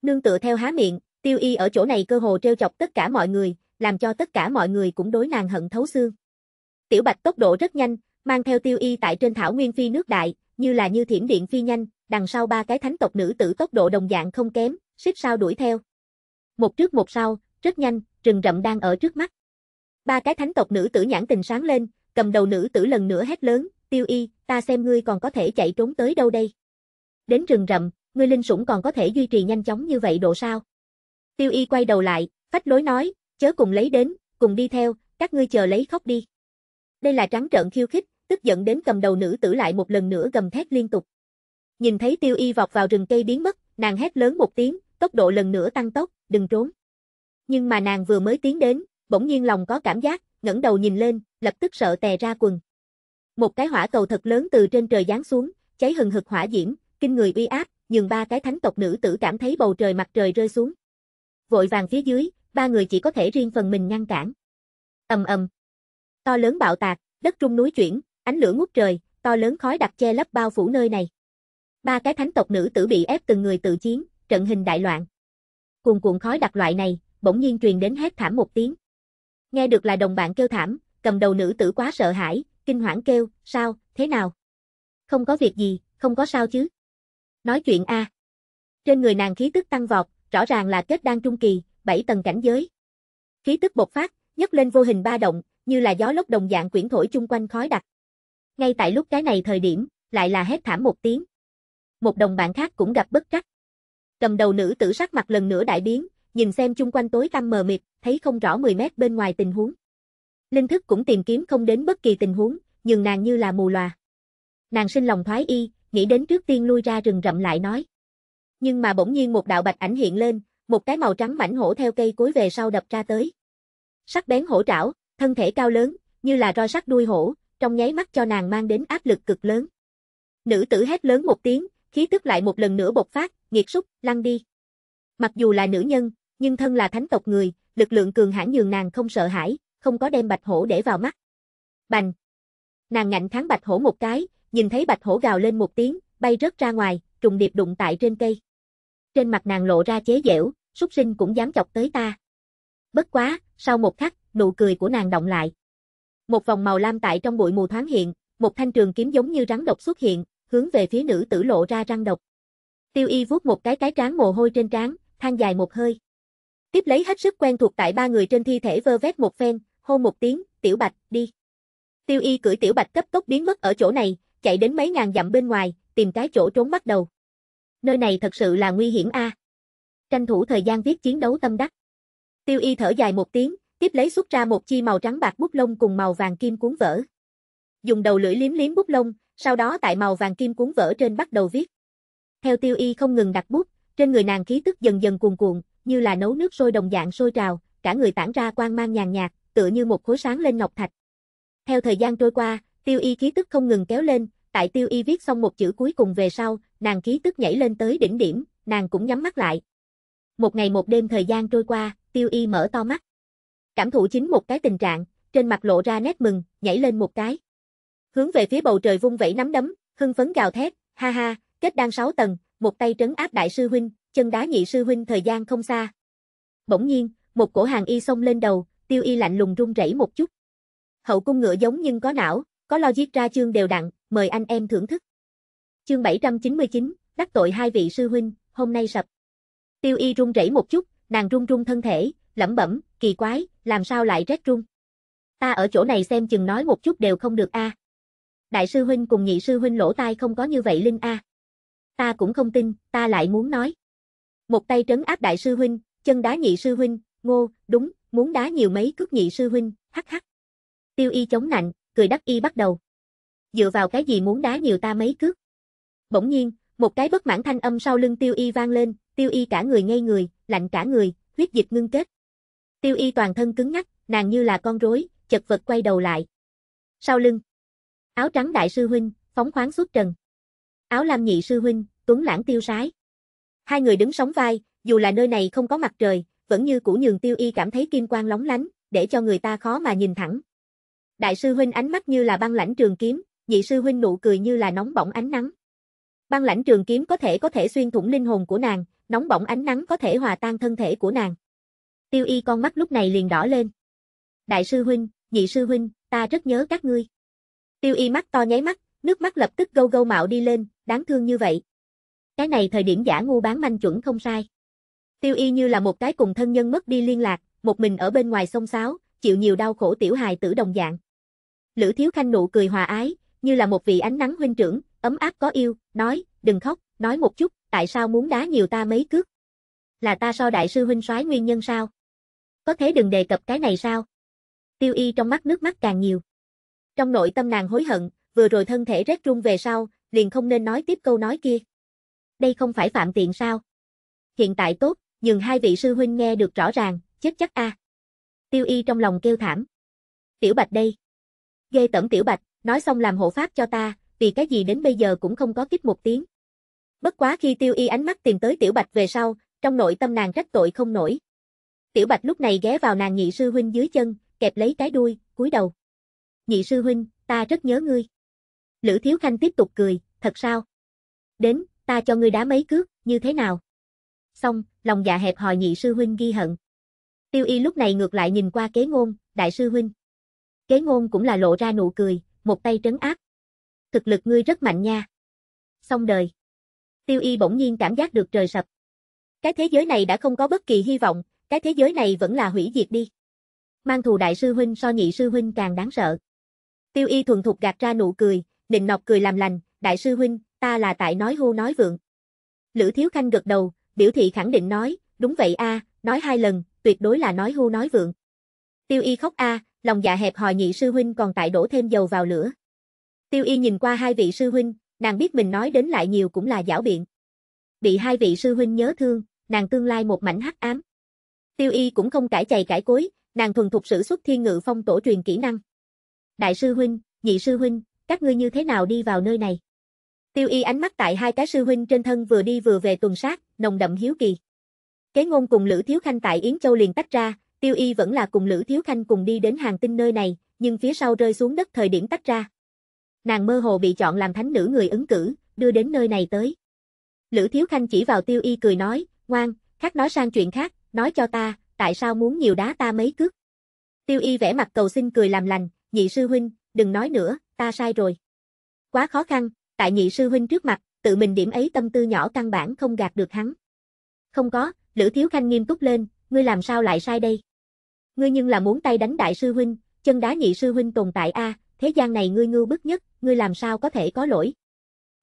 Nương tựa theo há miệng, tiêu y ở chỗ này cơ hồ treo chọc tất cả mọi người, làm cho tất cả mọi người cũng đối nàng hận thấu xương. Tiểu Bạch tốc độ rất nhanh, mang theo Tiêu Y tại trên thảo nguyên phi nước đại, như là như thiểm điện phi nhanh, đằng sau ba cái thánh tộc nữ tử tốc độ đồng dạng không kém, xếp sao đuổi theo. Một trước một sau, rất nhanh, rừng rậm đang ở trước mắt. Ba cái thánh tộc nữ tử nhãn tình sáng lên, cầm đầu nữ tử lần nữa hét lớn, tiêu y, ta xem ngươi còn có thể chạy trốn tới đâu đây. Đến rừng rậm, ngươi linh sủng còn có thể duy trì nhanh chóng như vậy độ sao. Tiêu y quay đầu lại, phách lối nói, chớ cùng lấy đến, cùng đi theo, các ngươi chờ lấy khóc đi. Đây là trắng trợn khiêu khích, tức giận đến cầm đầu nữ tử lại một lần nữa gầm thét liên tục. Nhìn thấy tiêu y vọt vào rừng cây biến mất, nàng hét lớn một tiếng, tốc độ lần nữa tăng tốc, đừng trốn. Nhưng mà nàng vừa mới tiến đến, bỗng nhiên lòng có cảm giác, ngẩng đầu nhìn lên, lập tức sợ tè ra quần. Một cái hỏa cầu thật lớn từ trên trời giáng xuống, cháy hừng hực hỏa diễm, kinh người uy áp, nhường ba cái thánh tộc nữ tử cảm thấy bầu trời mặt trời rơi xuống. Vội vàng phía dưới, ba người chỉ có thể riêng phần mình ngăn cản. Ầm ầm. To lớn bạo tạc, đất rung núi chuyển, ánh lửa ngút trời, to lớn khói đặc che lấp bao phủ nơi này. Ba cái thánh tộc nữ tử bị ép từng người tự chiến, trận hình đại loạn. Cuồn cuộn khói đặc loại này, bỗng nhiên truyền đến hét thảm một tiếng. Nghe được là đồng bạn kêu thảm, cầm đầu nữ tử quá sợ hãi, kinh hoảng kêu, sao, thế nào? Không có việc gì, không có sao chứ. Nói chuyện a. Trên người nàng khí tức tăng vọt, rõ ràng là kết đang trung kỳ, bảy tầng cảnh giới. Khí tức bộc phát, nhấc lên vô hình ba động, như là gió lốc đồng dạng quyển thổi chung quanh khói đặc. Ngay tại lúc cái này thời điểm, lại là hét thảm một tiếng. Một đồng bạn khác cũng gặp bất trắc. Cầm đầu nữ tử sắc mặt lần nữa đại biến, nhìn xem chung quanh tối tăm mờ mịt, thấy không rõ 10 mét bên ngoài tình huống. Linh thức cũng tìm kiếm không đến bất kỳ tình huống, nhưng nàng như là mù lòa. Nàng sinh lòng thoái y, nghĩ đến trước tiên lui ra rừng rậm lại nói. Nhưng mà bỗng nhiên một đạo bạch ảnh hiện lên, một cái màu trắng mảnh hổ theo cây cối về sau đập ra tới. Sắc bén hổ trảo, thân thể cao lớn, như là roi sắt đuôi hổ, trong nháy mắt cho nàng mang đến áp lực cực lớn. Nữ tử hét lớn một tiếng, khí tức lại một lần nữa bộc phát, nghiệt súc, lăn đi. Mặc dù là nữ nhân, nhưng thân là thánh tộc người, lực lượng cường hãn nhường nàng không sợ hãi, không có đem bạch hổ để vào mắt. Bành! Nàng ngạnh kháng bạch hổ một cái, nhìn thấy bạch hổ gào lên một tiếng, bay rớt ra ngoài, trùng điệp đụng tại trên cây. Trên mặt nàng lộ ra chế dẻo súc sinh cũng dám chọc tới ta. Bất quá, sau một khắc, nụ cười của nàng động lại. Một vòng màu lam tại trong bụi mù thoáng hiện, một thanh trường kiếm giống như rắn độc xuất hiện, hướng về phía nữ tử lộ ra răng độc. Tiêu y vuốt một cái cái trán mồ hôi trên trán, than dài một hơi. Tiếp lấy hết sức quen thuộc tại ba người trên thi thể vơ vét một phen, hô một tiếng, tiểu bạch, đi. Tiêu y cưỡi tiểu bạch cấp tốc biến mất ở chỗ này, chạy đến mấy ngàn dặm bên ngoài, tìm cái chỗ trốn bắt đầu. Nơi này thật sự là nguy hiểm a. À tranh thủ thời gian viết chiến đấu tâm đắc. Tiêu y thở dài một tiếng, tiếp lấy xuất ra một chi màu trắng bạc bút lông cùng màu vàng kim cuốn vỡ Dùng đầu lưỡi liếm liếm bút lông, sau đó tại màu vàng kim cuốn vỡ trên bắt đầu viết. Theo tiêu y không ngừng đặt bút, trên người nàng khí tức dần dần cuồn cuộn, như là nấu nước sôi đồng dạng sôi trào, cả người tản ra quang mang nhàn nhạt, tựa như một khối sáng lên ngọc thạch. Theo thời gian trôi qua, tiêu y khí tức không ngừng kéo lên, tại tiêu y viết xong một chữ cuối cùng về sau, nàng khí tức nhảy lên tới đỉnh điểm, nàng cũng nhắm mắt lại, một ngày một đêm thời gian trôi qua, tiêu y mở to mắt. Cảm thụ chính một cái tình trạng, trên mặt lộ ra nét mừng, nhảy lên một cái. Hướng về phía bầu trời vung vẫy nắm đấm, hưng phấn gào thét, ha ha, kết đang sáu tầng, một tay trấn áp đại sư huynh, chân đá nhị sư huynh thời gian không xa. Bỗng nhiên, một cổ hàng y xông lên đầu, tiêu y lạnh lùng run rẩy một chút. Hậu cung ngựa giống nhưng có não, có lo giết ra chương đều đặn, mời anh em thưởng thức. Chương 799, đắc tội hai vị sư huynh, hôm nay sập. Tiêu y run rẩy một chút, nàng run run thân thể, lẩm bẩm, kỳ quái, làm sao lại rét run. Ta ở chỗ này xem chừng nói một chút đều không được a. À. Đại sư huynh cùng nhị sư huynh lỗ tai không có như vậy linh a. À. Ta cũng không tin, ta lại muốn nói. Một tay trấn áp đại sư huynh, chân đá nhị sư huynh, ngô, đúng, muốn đá nhiều mấy cước nhị sư huynh, hắc hắc. Tiêu y chống nạnh, cười đắc y bắt đầu. Dựa vào cái gì muốn đá nhiều ta mấy cước? Bỗng nhiên, một cái bất mãn thanh âm sau lưng tiêu y vang lên, Tiêu y cả người ngây người, lạnh cả người, huyết dịch ngưng kết. Tiêu y toàn thân cứng ngắc, nàng như là con rối, chật vật quay đầu lại. Sau lưng. Áo trắng đại sư huynh, phóng khoáng suốt trần. Áo lam nhị sư huynh, tuấn lãng tiêu sái. Hai người đứng sóng vai, dù là nơi này không có mặt trời, vẫn như cũ nhường tiêu y cảm thấy kim quang lóng lánh, để cho người ta khó mà nhìn thẳng. Đại sư huynh ánh mắt như là băng lãnh trường kiếm, nhị sư huynh nụ cười như là nóng bỏng ánh nắng. Băng lãnh trường kiếm có thể có thể xuyên thủng linh hồn của nàng, nóng bỏng ánh nắng có thể hòa tan thân thể của nàng. Tiêu y con mắt lúc này liền đỏ lên. Đại sư huynh, nhị sư huynh, ta rất nhớ các ngươi. Tiêu y mắt to nháy mắt, nước mắt lập tức gâu gâu mạo đi lên, đáng thương như vậy. Cái này thời điểm giả ngu bán manh chuẩn không sai. Tiêu y như là một cái cùng thân nhân mất đi liên lạc, một mình ở bên ngoài sông sáo, chịu nhiều đau khổ tiểu hài tử đồng dạng. Lữ thiếu khanh nụ cười hòa ái, như là một vị ánh nắng huynh trưởng, ấm áp có yêu, nói, đừng khóc, nói một chút, tại sao muốn đá nhiều ta mấy cước? Là ta so đại sư huynh soái nguyên nhân sao? Có thế đừng đề cập cái này sao? Tiêu y trong mắt nước mắt càng nhiều. Trong nội tâm nàng hối hận, vừa rồi thân thể rét run về sau, liền không nên nói tiếp câu nói kia. Đây không phải phạm tiện sao? Hiện tại tốt, nhưng hai vị sư huynh nghe được rõ ràng, chết chắc a. À. Tiêu y trong lòng kêu thảm. Tiểu bạch đây. gây tẩm tiểu bạch, nói xong làm hộ pháp cho ta, vì cái gì đến bây giờ cũng không có kích một tiếng. Bất quá khi tiêu y ánh mắt tìm tới tiểu bạch về sau, trong nội tâm nàng trách tội không nổi. Tiểu bạch lúc này ghé vào nàng nhị sư huynh dưới chân, kẹp lấy cái đuôi, cúi đầu. Nhị sư huynh, ta rất nhớ ngươi. Lữ thiếu khanh tiếp tục cười, thật sao? Đến, ta cho ngươi đá mấy cước, như thế nào? Xong, lòng dạ hẹp hòi nhị sư huynh ghi hận. Tiêu y lúc này ngược lại nhìn qua kế ngôn, đại sư huynh. Kế ngôn cũng là lộ ra nụ cười, một tay trấn áp. Thực lực ngươi rất mạnh nha. Xong đời. Tiêu Y bỗng nhiên cảm giác được trời sập. Cái thế giới này đã không có bất kỳ hy vọng, cái thế giới này vẫn là hủy diệt đi. Mang thù đại sư huynh so nhị sư huynh càng đáng sợ. Tiêu Y thuần thục gạt ra nụ cười, định nọc cười làm lành, đại sư huynh, ta là tại nói hô nói vượng. Lữ Thiếu Khanh gật đầu, biểu thị khẳng định nói, đúng vậy a, nói hai lần, tuyệt đối là nói hô nói vượng. Tiêu Y khóc a, lòng dạ hẹp hòi nhị sư huynh còn tại đổ thêm dầu vào lửa. Tiêu Y nhìn qua hai vị sư huynh, Nàng biết mình nói đến lại nhiều cũng là giảo biện. Bị hai vị sư huynh nhớ thương, nàng tương lai một mảnh hắc ám. Tiêu y cũng không cãi chày cãi cối, nàng thuần thục sử xuất thiên ngự phong tổ truyền kỹ năng. Đại sư huynh, nhị sư huynh, các ngươi như thế nào đi vào nơi này? Tiêu y ánh mắt tại hai cái sư huynh trên thân vừa đi vừa về tuần sát, nồng đậm hiếu kỳ. Kế ngôn cùng Lữ Thiếu Khanh tại Yến Châu liền tách ra, Tiêu y vẫn là cùng Lữ Thiếu Khanh cùng đi đến hàng tinh nơi này, nhưng phía sau rơi xuống đất thời điểm tách ra. Nàng mơ hồ bị chọn làm thánh nữ người ứng cử, đưa đến nơi này tới. Lữ Thiếu Khanh chỉ vào tiêu y cười nói, ngoan, khác nói sang chuyện khác, nói cho ta, tại sao muốn nhiều đá ta mấy cước. Tiêu y vẽ mặt cầu xin cười làm lành, nhị sư huynh, đừng nói nữa, ta sai rồi. Quá khó khăn, tại nhị sư huynh trước mặt, tự mình điểm ấy tâm tư nhỏ căn bản không gạt được hắn. Không có, Lữ Thiếu Khanh nghiêm túc lên, ngươi làm sao lại sai đây? Ngươi nhưng là muốn tay đánh đại sư huynh, chân đá nhị sư huynh tồn tại a, thế gian này ngươi ngưu bức nhất, ngươi làm sao có thể có lỗi.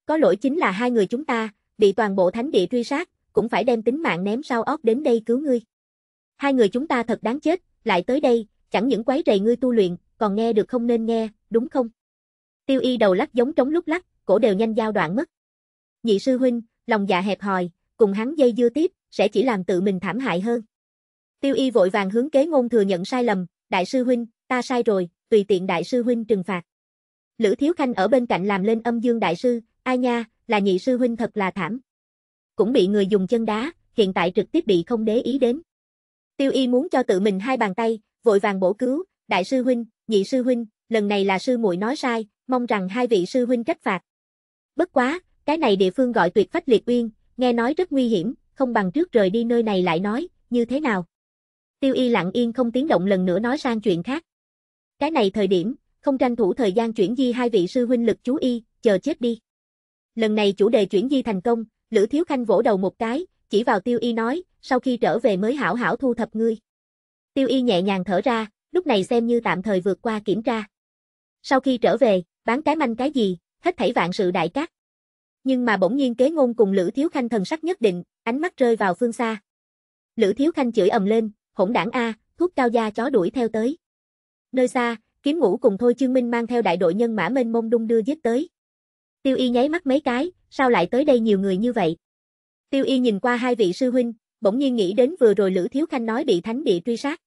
Có lỗi chính là hai người chúng ta, bị toàn bộ thánh địa truy sát, cũng phải đem tính mạng ném sau óc đến đây cứu ngươi. Hai người chúng ta thật đáng chết, lại tới đây, chẳng những quấy rầy ngươi tu luyện, còn nghe được không nên nghe, đúng không? Tiêu y đầu lắc giống trống lúc lắc, cổ đều nhanh giao đoạn mất. Nhị sư huynh, lòng dạ hẹp hòi, cùng hắn dây dưa tiếp, sẽ chỉ làm tự mình thảm hại hơn. Tiêu y vội vàng hướng kế ngôn thừa nhận sai lầm, đại sư huynh, ta sai rồi, tùy tiện đại sư huynh trừng phạt. Lữ Thiếu Khanh ở bên cạnh làm lên âm dương đại sư, ai nha, là nhị sư huynh thật là thảm. Cũng bị người dùng chân đá, hiện tại trực tiếp bị không để ý đến. Tiêu y muốn cho tự mình hai bàn tay, vội vàng bổ cứu, đại sư huynh, nhị sư huynh, lần này là sư muội nói sai, mong rằng hai vị sư huynh trách phạt. Bất quá, cái này địa phương gọi tuyệt phách liệt uyên, nghe nói rất nguy hiểm, không bằng trước rời đi nơi này lại nói, như thế nào. Tiêu y lặng yên không tiếng động lần nữa nói sang chuyện khác. Cái này thời điểm, không tranh thủ thời gian chuyển di hai vị sư huynh lực chú y, chờ chết đi. Lần này chủ đề chuyển di thành công, Lữ Thiếu Khanh vỗ đầu một cái, chỉ vào Tiêu Y nói, sau khi trở về mới hảo hảo thu thập ngươi. Tiêu Y nhẹ nhàng thở ra, lúc này xem như tạm thời vượt qua kiểm tra. Sau khi trở về, bán cái manh cái gì, hết thảy vạn sự đại cát. Nhưng mà bỗng nhiên kế ngôn cùng Lữ Thiếu Khanh thần sắc nhất định, ánh mắt rơi vào phương xa. Lữ Thiếu Khanh chửi ầm lên, hỗn đảng A, thuốc cao da chó đuổi theo tới. Nơi xa, kiếm ngũ cùng Thôi Chương Minh mang theo đại đội nhân mã mênh mông đung đưa giết tới. Tiêu Y nháy mắt mấy cái, sao lại tới đây nhiều người như vậy? Tiêu Y nhìn qua hai vị sư huynh, bỗng nhiên nghĩ đến vừa rồi Lữ Thiếu Khanh nói bị thánh địa truy sát.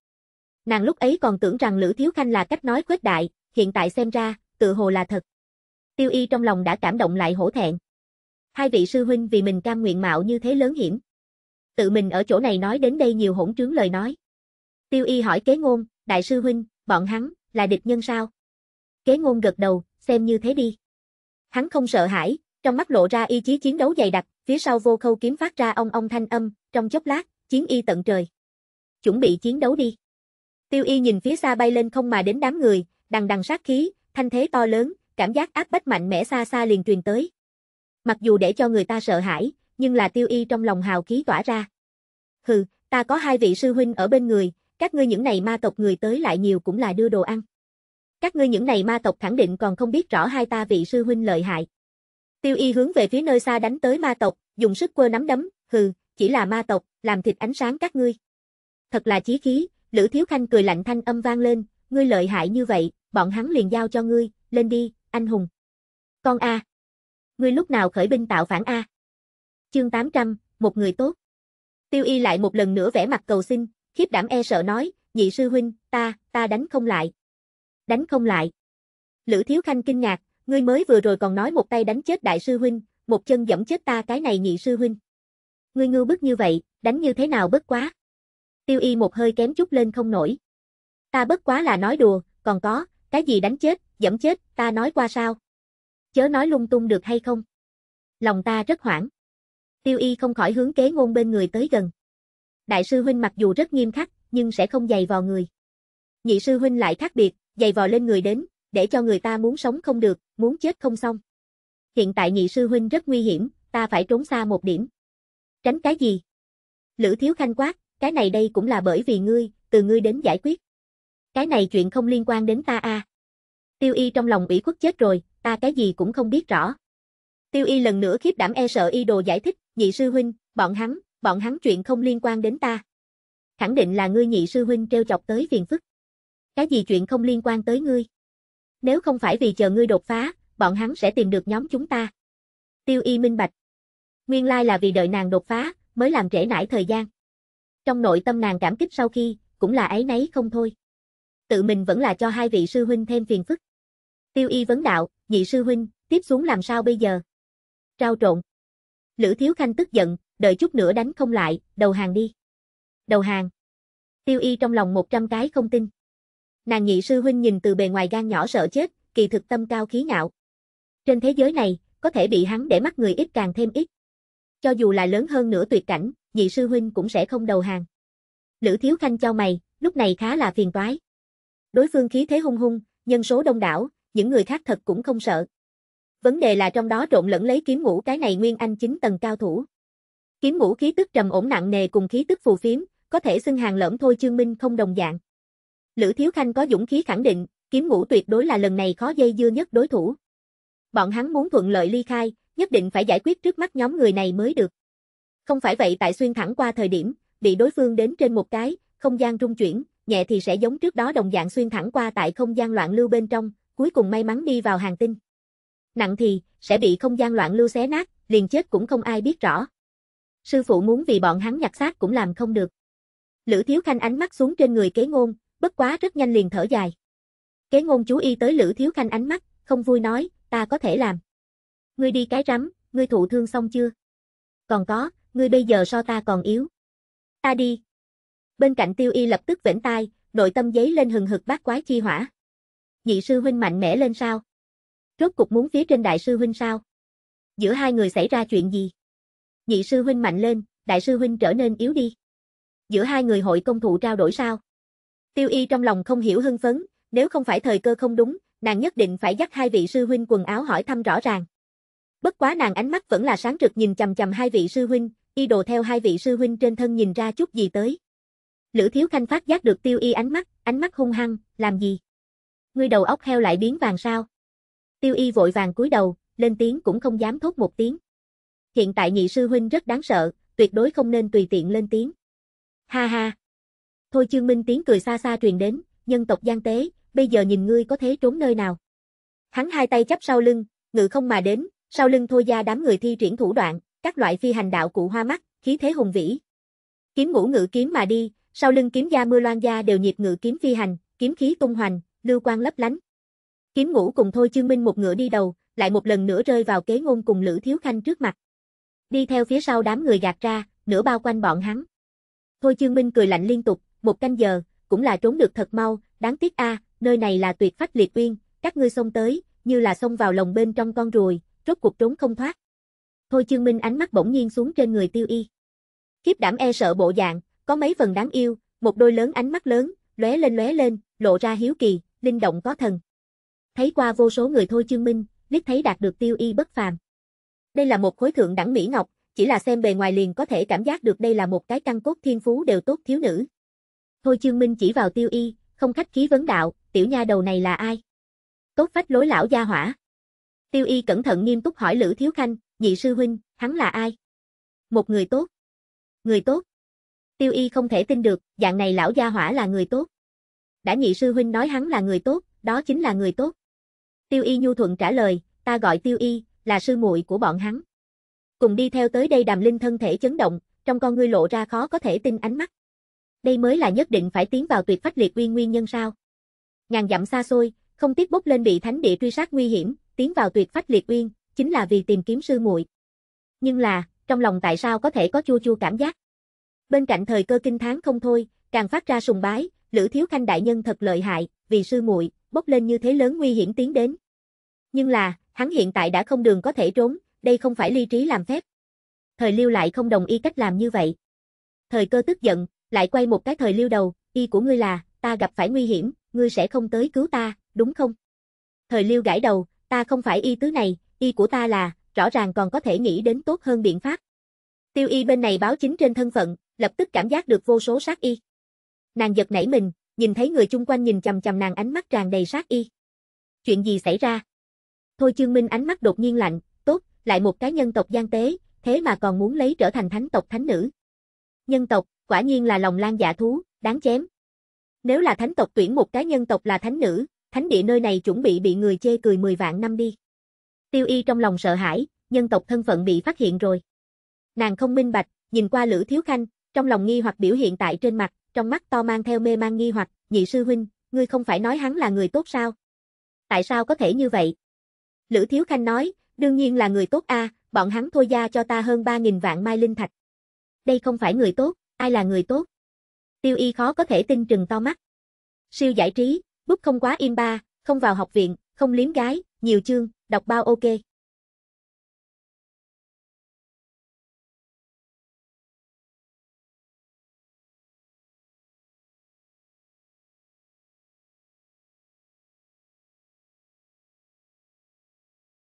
Nàng lúc ấy còn tưởng rằng Lữ Thiếu Khanh là cách nói khuếch đại, hiện tại xem ra, tự hồ là thật. Tiêu Y trong lòng đã cảm động lại hổ thẹn. Hai vị sư huynh vì mình cam nguyện mạo như thế lớn hiểm. Tự mình ở chỗ này nói đến đây nhiều hỗn trướng lời nói. Tiêu Y hỏi kế ngôn, đại sư huynh, bọn hắn, là địch nhân sao? Kế ngôn gật đầu, xem như thế đi. Hắn không sợ hãi, trong mắt lộ ra ý chí chiến đấu dày đặc, phía sau vô khâu kiếm phát ra ong ong thanh âm, trong chốc lát, chiến y tận trời. Chuẩn bị chiến đấu đi. Tiêu y nhìn phía xa bay lên không mà đến đám người, đằng đằng sát khí, thanh thế to lớn, cảm giác áp bách mạnh mẽ xa xa liền truyền tới. Mặc dù để cho người ta sợ hãi, nhưng là tiêu y trong lòng hào khí tỏa ra. Hừ, ta có hai vị sư huynh ở bên người, các ngươi những này ma tộc người tới lại nhiều cũng là đưa đồ ăn. Các ngươi những này ma tộc khẳng định còn không biết rõ hai ta vị sư huynh lợi hại. Tiêu y hướng về phía nơi xa đánh tới ma tộc, dùng sức quơ nắm đấm, hừ, chỉ là ma tộc, làm thịt ánh sáng các ngươi. Thật là chí khí, Lữ Thiếu Khanh cười lạnh thanh âm vang lên, ngươi lợi hại như vậy, bọn hắn liền giao cho ngươi, lên đi, anh hùng. Con A. Ngươi lúc nào khởi binh tạo phản A. Chương 800, một người tốt. Tiêu y lại một lần nữa vẽ mặt cầu xin, khiếp đảm e sợ nói, nhị sư huynh, ta, ta đánh không lại. Đánh không lại. Lữ Thiếu Khanh kinh ngạc, ngươi mới vừa rồi còn nói một tay đánh chết đại sư huynh, một chân dẫm chết ta cái này nhị sư huynh. Ngươi ngư bức như vậy, đánh như thế nào bất quá. Tiêu y một hơi kém chút lên không nổi. Ta bất quá là nói đùa, còn có, cái gì đánh chết, dẫm chết, ta nói qua sao? Chớ nói lung tung được hay không? Lòng ta rất hoảng. Tiêu y không khỏi hướng kế ngôn bên người tới gần đại sư huynh mặc dù rất nghiêm khắc, nhưng sẽ không dày vò người. Nhị sư huynh lại khác biệt, dày vò lên người đến, để cho người ta muốn sống không được, muốn chết không xong. Hiện tại nhị sư huynh rất nguy hiểm, ta phải trốn xa một điểm. Tránh cái gì? Lữ Thiếu Khanh quát, cái này đây cũng là bởi vì ngươi, từ ngươi đến giải quyết. Cái này chuyện không liên quan đến ta a. À. Tiêu Y trong lòng ủy khuất chết rồi, ta cái gì cũng không biết rõ. Tiêu Y lần nữa khiếp đảm e sợ y đồ giải thích, nhị sư huynh, bọn hắn, bọn hắn chuyện không liên quan đến ta. Khẳng định là ngươi nhị sư huynh treo chọc tới phiền phức. Cái gì chuyện không liên quan tới ngươi? Nếu không phải vì chờ ngươi đột phá, bọn hắn sẽ tìm được nhóm chúng ta. Tiêu y minh bạch. Nguyên lai là vì đợi nàng đột phá, mới làm trễ nải thời gian. Trong nội tâm nàng cảm kích sau khi, cũng là ấy nấy không thôi. Tự mình vẫn là cho hai vị sư huynh thêm phiền phức. Tiêu y vấn đạo, nhị sư huynh, tiếp xuống làm sao bây giờ? Trao trộn. Lữ Thiếu Khanh tức giận, đợi chút nữa đánh không lại, đầu hàng đi. Đầu hàng. Tiêu y trong lòng 100 cái không tin. Nàng nhị sư huynh nhìn từ bề ngoài gan nhỏ sợ chết, kỳ thực tâm cao khí ngạo. Trên thế giới này, có thể bị hắn để mắt người ít càng thêm ít. Cho dù là lớn hơn nửa tuyệt cảnh, nhị sư huynh cũng sẽ không đầu hàng. Lữ Thiếu Khanh cho mày, lúc này khá là phiền toái. Đối phương khí thế hung hung, nhân số đông đảo, những người khác thật cũng không sợ. Vấn đề là trong đó trộn lẫn lấy kiếm ngũ cái này nguyên anh chính tầng cao thủ. Kiếm ngũ khí tức trầm ổn nặng nề cùng khí tức phù phiếm, có thể xưng hàng lẫm thôi trương Minh không đồng dạng. Lữ Thiếu Khanh có dũng khí khẳng định, kiếm ngũ tuyệt đối là lần này khó dây dưa nhất đối thủ. Bọn hắn muốn thuận lợi ly khai, nhất định phải giải quyết trước mắt nhóm người này mới được. Không phải vậy tại xuyên thẳng qua thời điểm, bị đối phương đến trên một cái, không gian rung chuyển, nhẹ thì sẽ giống trước đó đồng dạng xuyên thẳng qua tại không gian loạn lưu bên trong, cuối cùng may mắn đi vào hàng tinh. Nặng thì, sẽ bị không gian loạn lưu xé nát, liền chết cũng không ai biết rõ sư phụ muốn vì bọn hắn nhặt xác cũng làm không được. Lữ Thiếu Khanh ánh mắt xuống trên người kế ngôn, bất quá rất nhanh liền thở dài. Kế ngôn chú ý tới Lữ Thiếu Khanh ánh mắt, không vui nói, ta có thể làm. Ngươi đi cái rắm, ngươi thụ thương xong chưa? Còn có, ngươi bây giờ so ta còn yếu. Ta đi. Bên cạnh tiêu y lập tức vểnh tai, nội tâm giấy lên hừng hực bát quái chi hỏa. Nhị sư huynh mạnh mẽ lên sao? Rốt cục muốn phía trên đại sư huynh sao? Giữa hai người xảy ra chuyện gì? Nhị sư huynh mạnh lên, đại sư huynh trở nên yếu đi. Giữa hai người hội công thụ trao đổi sao? Tiêu y trong lòng không hiểu hưng phấn, nếu không phải thời cơ không đúng, nàng nhất định phải dắt hai vị sư huynh quần áo hỏi thăm rõ ràng. Bất quá nàng ánh mắt vẫn là sáng rực nhìn chầm chầm hai vị sư huynh, y đồ theo hai vị sư huynh trên thân nhìn ra chút gì tới. Lữ Thiếu Khanh phát giác được tiêu y ánh mắt, ánh mắt hung hăng, làm gì? Ngươi đầu óc heo lại biến vàng sao? Tiêu y vội vàng cúi đầu, lên tiếng cũng không dám thốt một tiếng hiện tại nhị sư huynh rất đáng sợ, tuyệt đối không nên tùy tiện lên tiếng. Ha ha! Thôi chương minh tiếng cười xa xa truyền đến, nhân tộc gian tế, bây giờ nhìn ngươi có thế trốn nơi nào. Hắn hai tay chắp sau lưng, ngự không mà đến, sau lưng thôi gia đám người thi triển thủ đoạn, các loại phi hành đạo cụ hoa mắt, khí thế hùng vĩ. Kiếm ngũ ngự kiếm mà đi, sau lưng kiếm gia mưa loan gia đều nhịp ngự kiếm phi hành, kiếm khí tung hoành, lưu quang lấp lánh. Kiếm ngũ cùng thôi chương minh một ngựa đi đầu, lại một lần nữa rơi vào kế ngôn cùng Lữ Thiếu Khanh trước mặt. Đi theo phía sau đám người gạt ra, nửa bao quanh bọn hắn. Thôi Chương Minh cười lạnh liên tục, một canh giờ, cũng là trốn được thật mau, đáng tiếc a, nơi này là tuyệt phát liệt uyên, các ngươi xông tới, như là xông vào lồng bên trong con ruồi, rốt cuộc trốn không thoát. Thôi Chương Minh ánh mắt bỗng nhiên xuống trên người Tiêu Y. Kiếp đảm e sợ bộ dạng, có mấy phần đáng yêu, một đôi lớn ánh mắt lớn, lóe lên lóe lên, lộ ra hiếu kỳ, linh động có thần. Thấy qua vô số người Thôi Chương Minh, liếc thấy đạt được Tiêu Y bất phàm. Đây là một khối thượng đẳng mỹ ngọc, chỉ là xem bề ngoài liền có thể cảm giác được đây là một cái căn cốt thiên phú đều tốt thiếu nữ. Thôi Chương Minh chỉ vào Tiêu Y, không khách khí vấn đạo, tiểu nha đầu này là ai? Tốt phách lối lão gia hỏa. Tiêu Y cẩn thận nghiêm túc hỏi Lữ Thiếu Khanh, nhị sư huynh, hắn là ai? Một người tốt. Người tốt. Tiêu Y không thể tin được, dạng này lão gia hỏa là người tốt. Đã nhị sư huynh nói hắn là người tốt, đó chính là người tốt. Tiêu Y nhu thuận trả lời, ta gọi Tiêu Y, là sư muội của bọn hắn. Cùng đi theo tới đây Đàm Linh thân thể chấn động, trong con ngươi lộ ra khó có thể tin ánh mắt. Đây mới là nhất định phải tiến vào tuyệt phách liệt uy nguyên nhân sao? Ngàn dặm xa xôi, không tiếc bốc lên bị thánh địa truy sát nguy hiểm, tiến vào tuyệt phách liệt uyên, chính là vì tìm kiếm sư muội. Nhưng là, trong lòng tại sao có thể có chua chua cảm giác? Bên cạnh thời cơ kinh tháng không thôi, càng phát ra sùng bái, Lữ Thiếu Khanh đại nhân thật lợi hại, vì sư muội, bốc lên như thế lớn nguy hiểm tiến đến. Nhưng là, hắn hiện tại đã không đường có thể trốn, đây không phải ly trí làm phép. Thời Lưu lại không đồng ý cách làm như vậy. Thời cơ tức giận, lại quay một cái Thời Lưu đầu, y của ngươi là, ta gặp phải nguy hiểm, ngươi sẽ không tới cứu ta, đúng không? Thời Lưu gãi đầu, ta không phải y tứ này, y của ta là, rõ ràng còn có thể nghĩ đến tốt hơn biện pháp. Tiêu y bên này báo chính trên thân phận, lập tức cảm giác được vô số sát y. Nàng giật nảy mình, nhìn thấy người chung quanh nhìn chầm chầm nàng ánh mắt tràn đầy sát y. Chuyện gì xảy ra? Thôi Chương Minh ánh mắt đột nhiên lạnh, tốt, lại một cái nhân tộc gian tế, thế mà còn muốn lấy trở thành thánh tộc thánh nữ. Nhân tộc, quả nhiên là lòng lan dạ thú, đáng chém. Nếu là thánh tộc tuyển một cái nhân tộc là thánh nữ, thánh địa nơi này chuẩn bị bị người chê cười 10 vạn năm đi. Tiêu y trong lòng sợ hãi, nhân tộc thân phận bị phát hiện rồi. Nàng không minh bạch, nhìn qua Lữ Thiếu Khanh, trong lòng nghi hoặc biểu hiện tại trên mặt, trong mắt to mang theo mê mang nghi hoặc, nhị sư huynh, ngươi không phải nói hắn là người tốt sao? Tại sao có thể như vậy? Lữ Thiếu Khanh nói, đương nhiên là người tốt a, à, bọn hắn thôi gia cho ta hơn 3.000 vạn mai linh thạch. Đây không phải người tốt, ai là người tốt? Tiêu y khó có thể tin trừng to mắt. Siêu giải trí, bút không quá im ba, không vào học viện, không liếm gái, nhiều chương, đọc bao ok.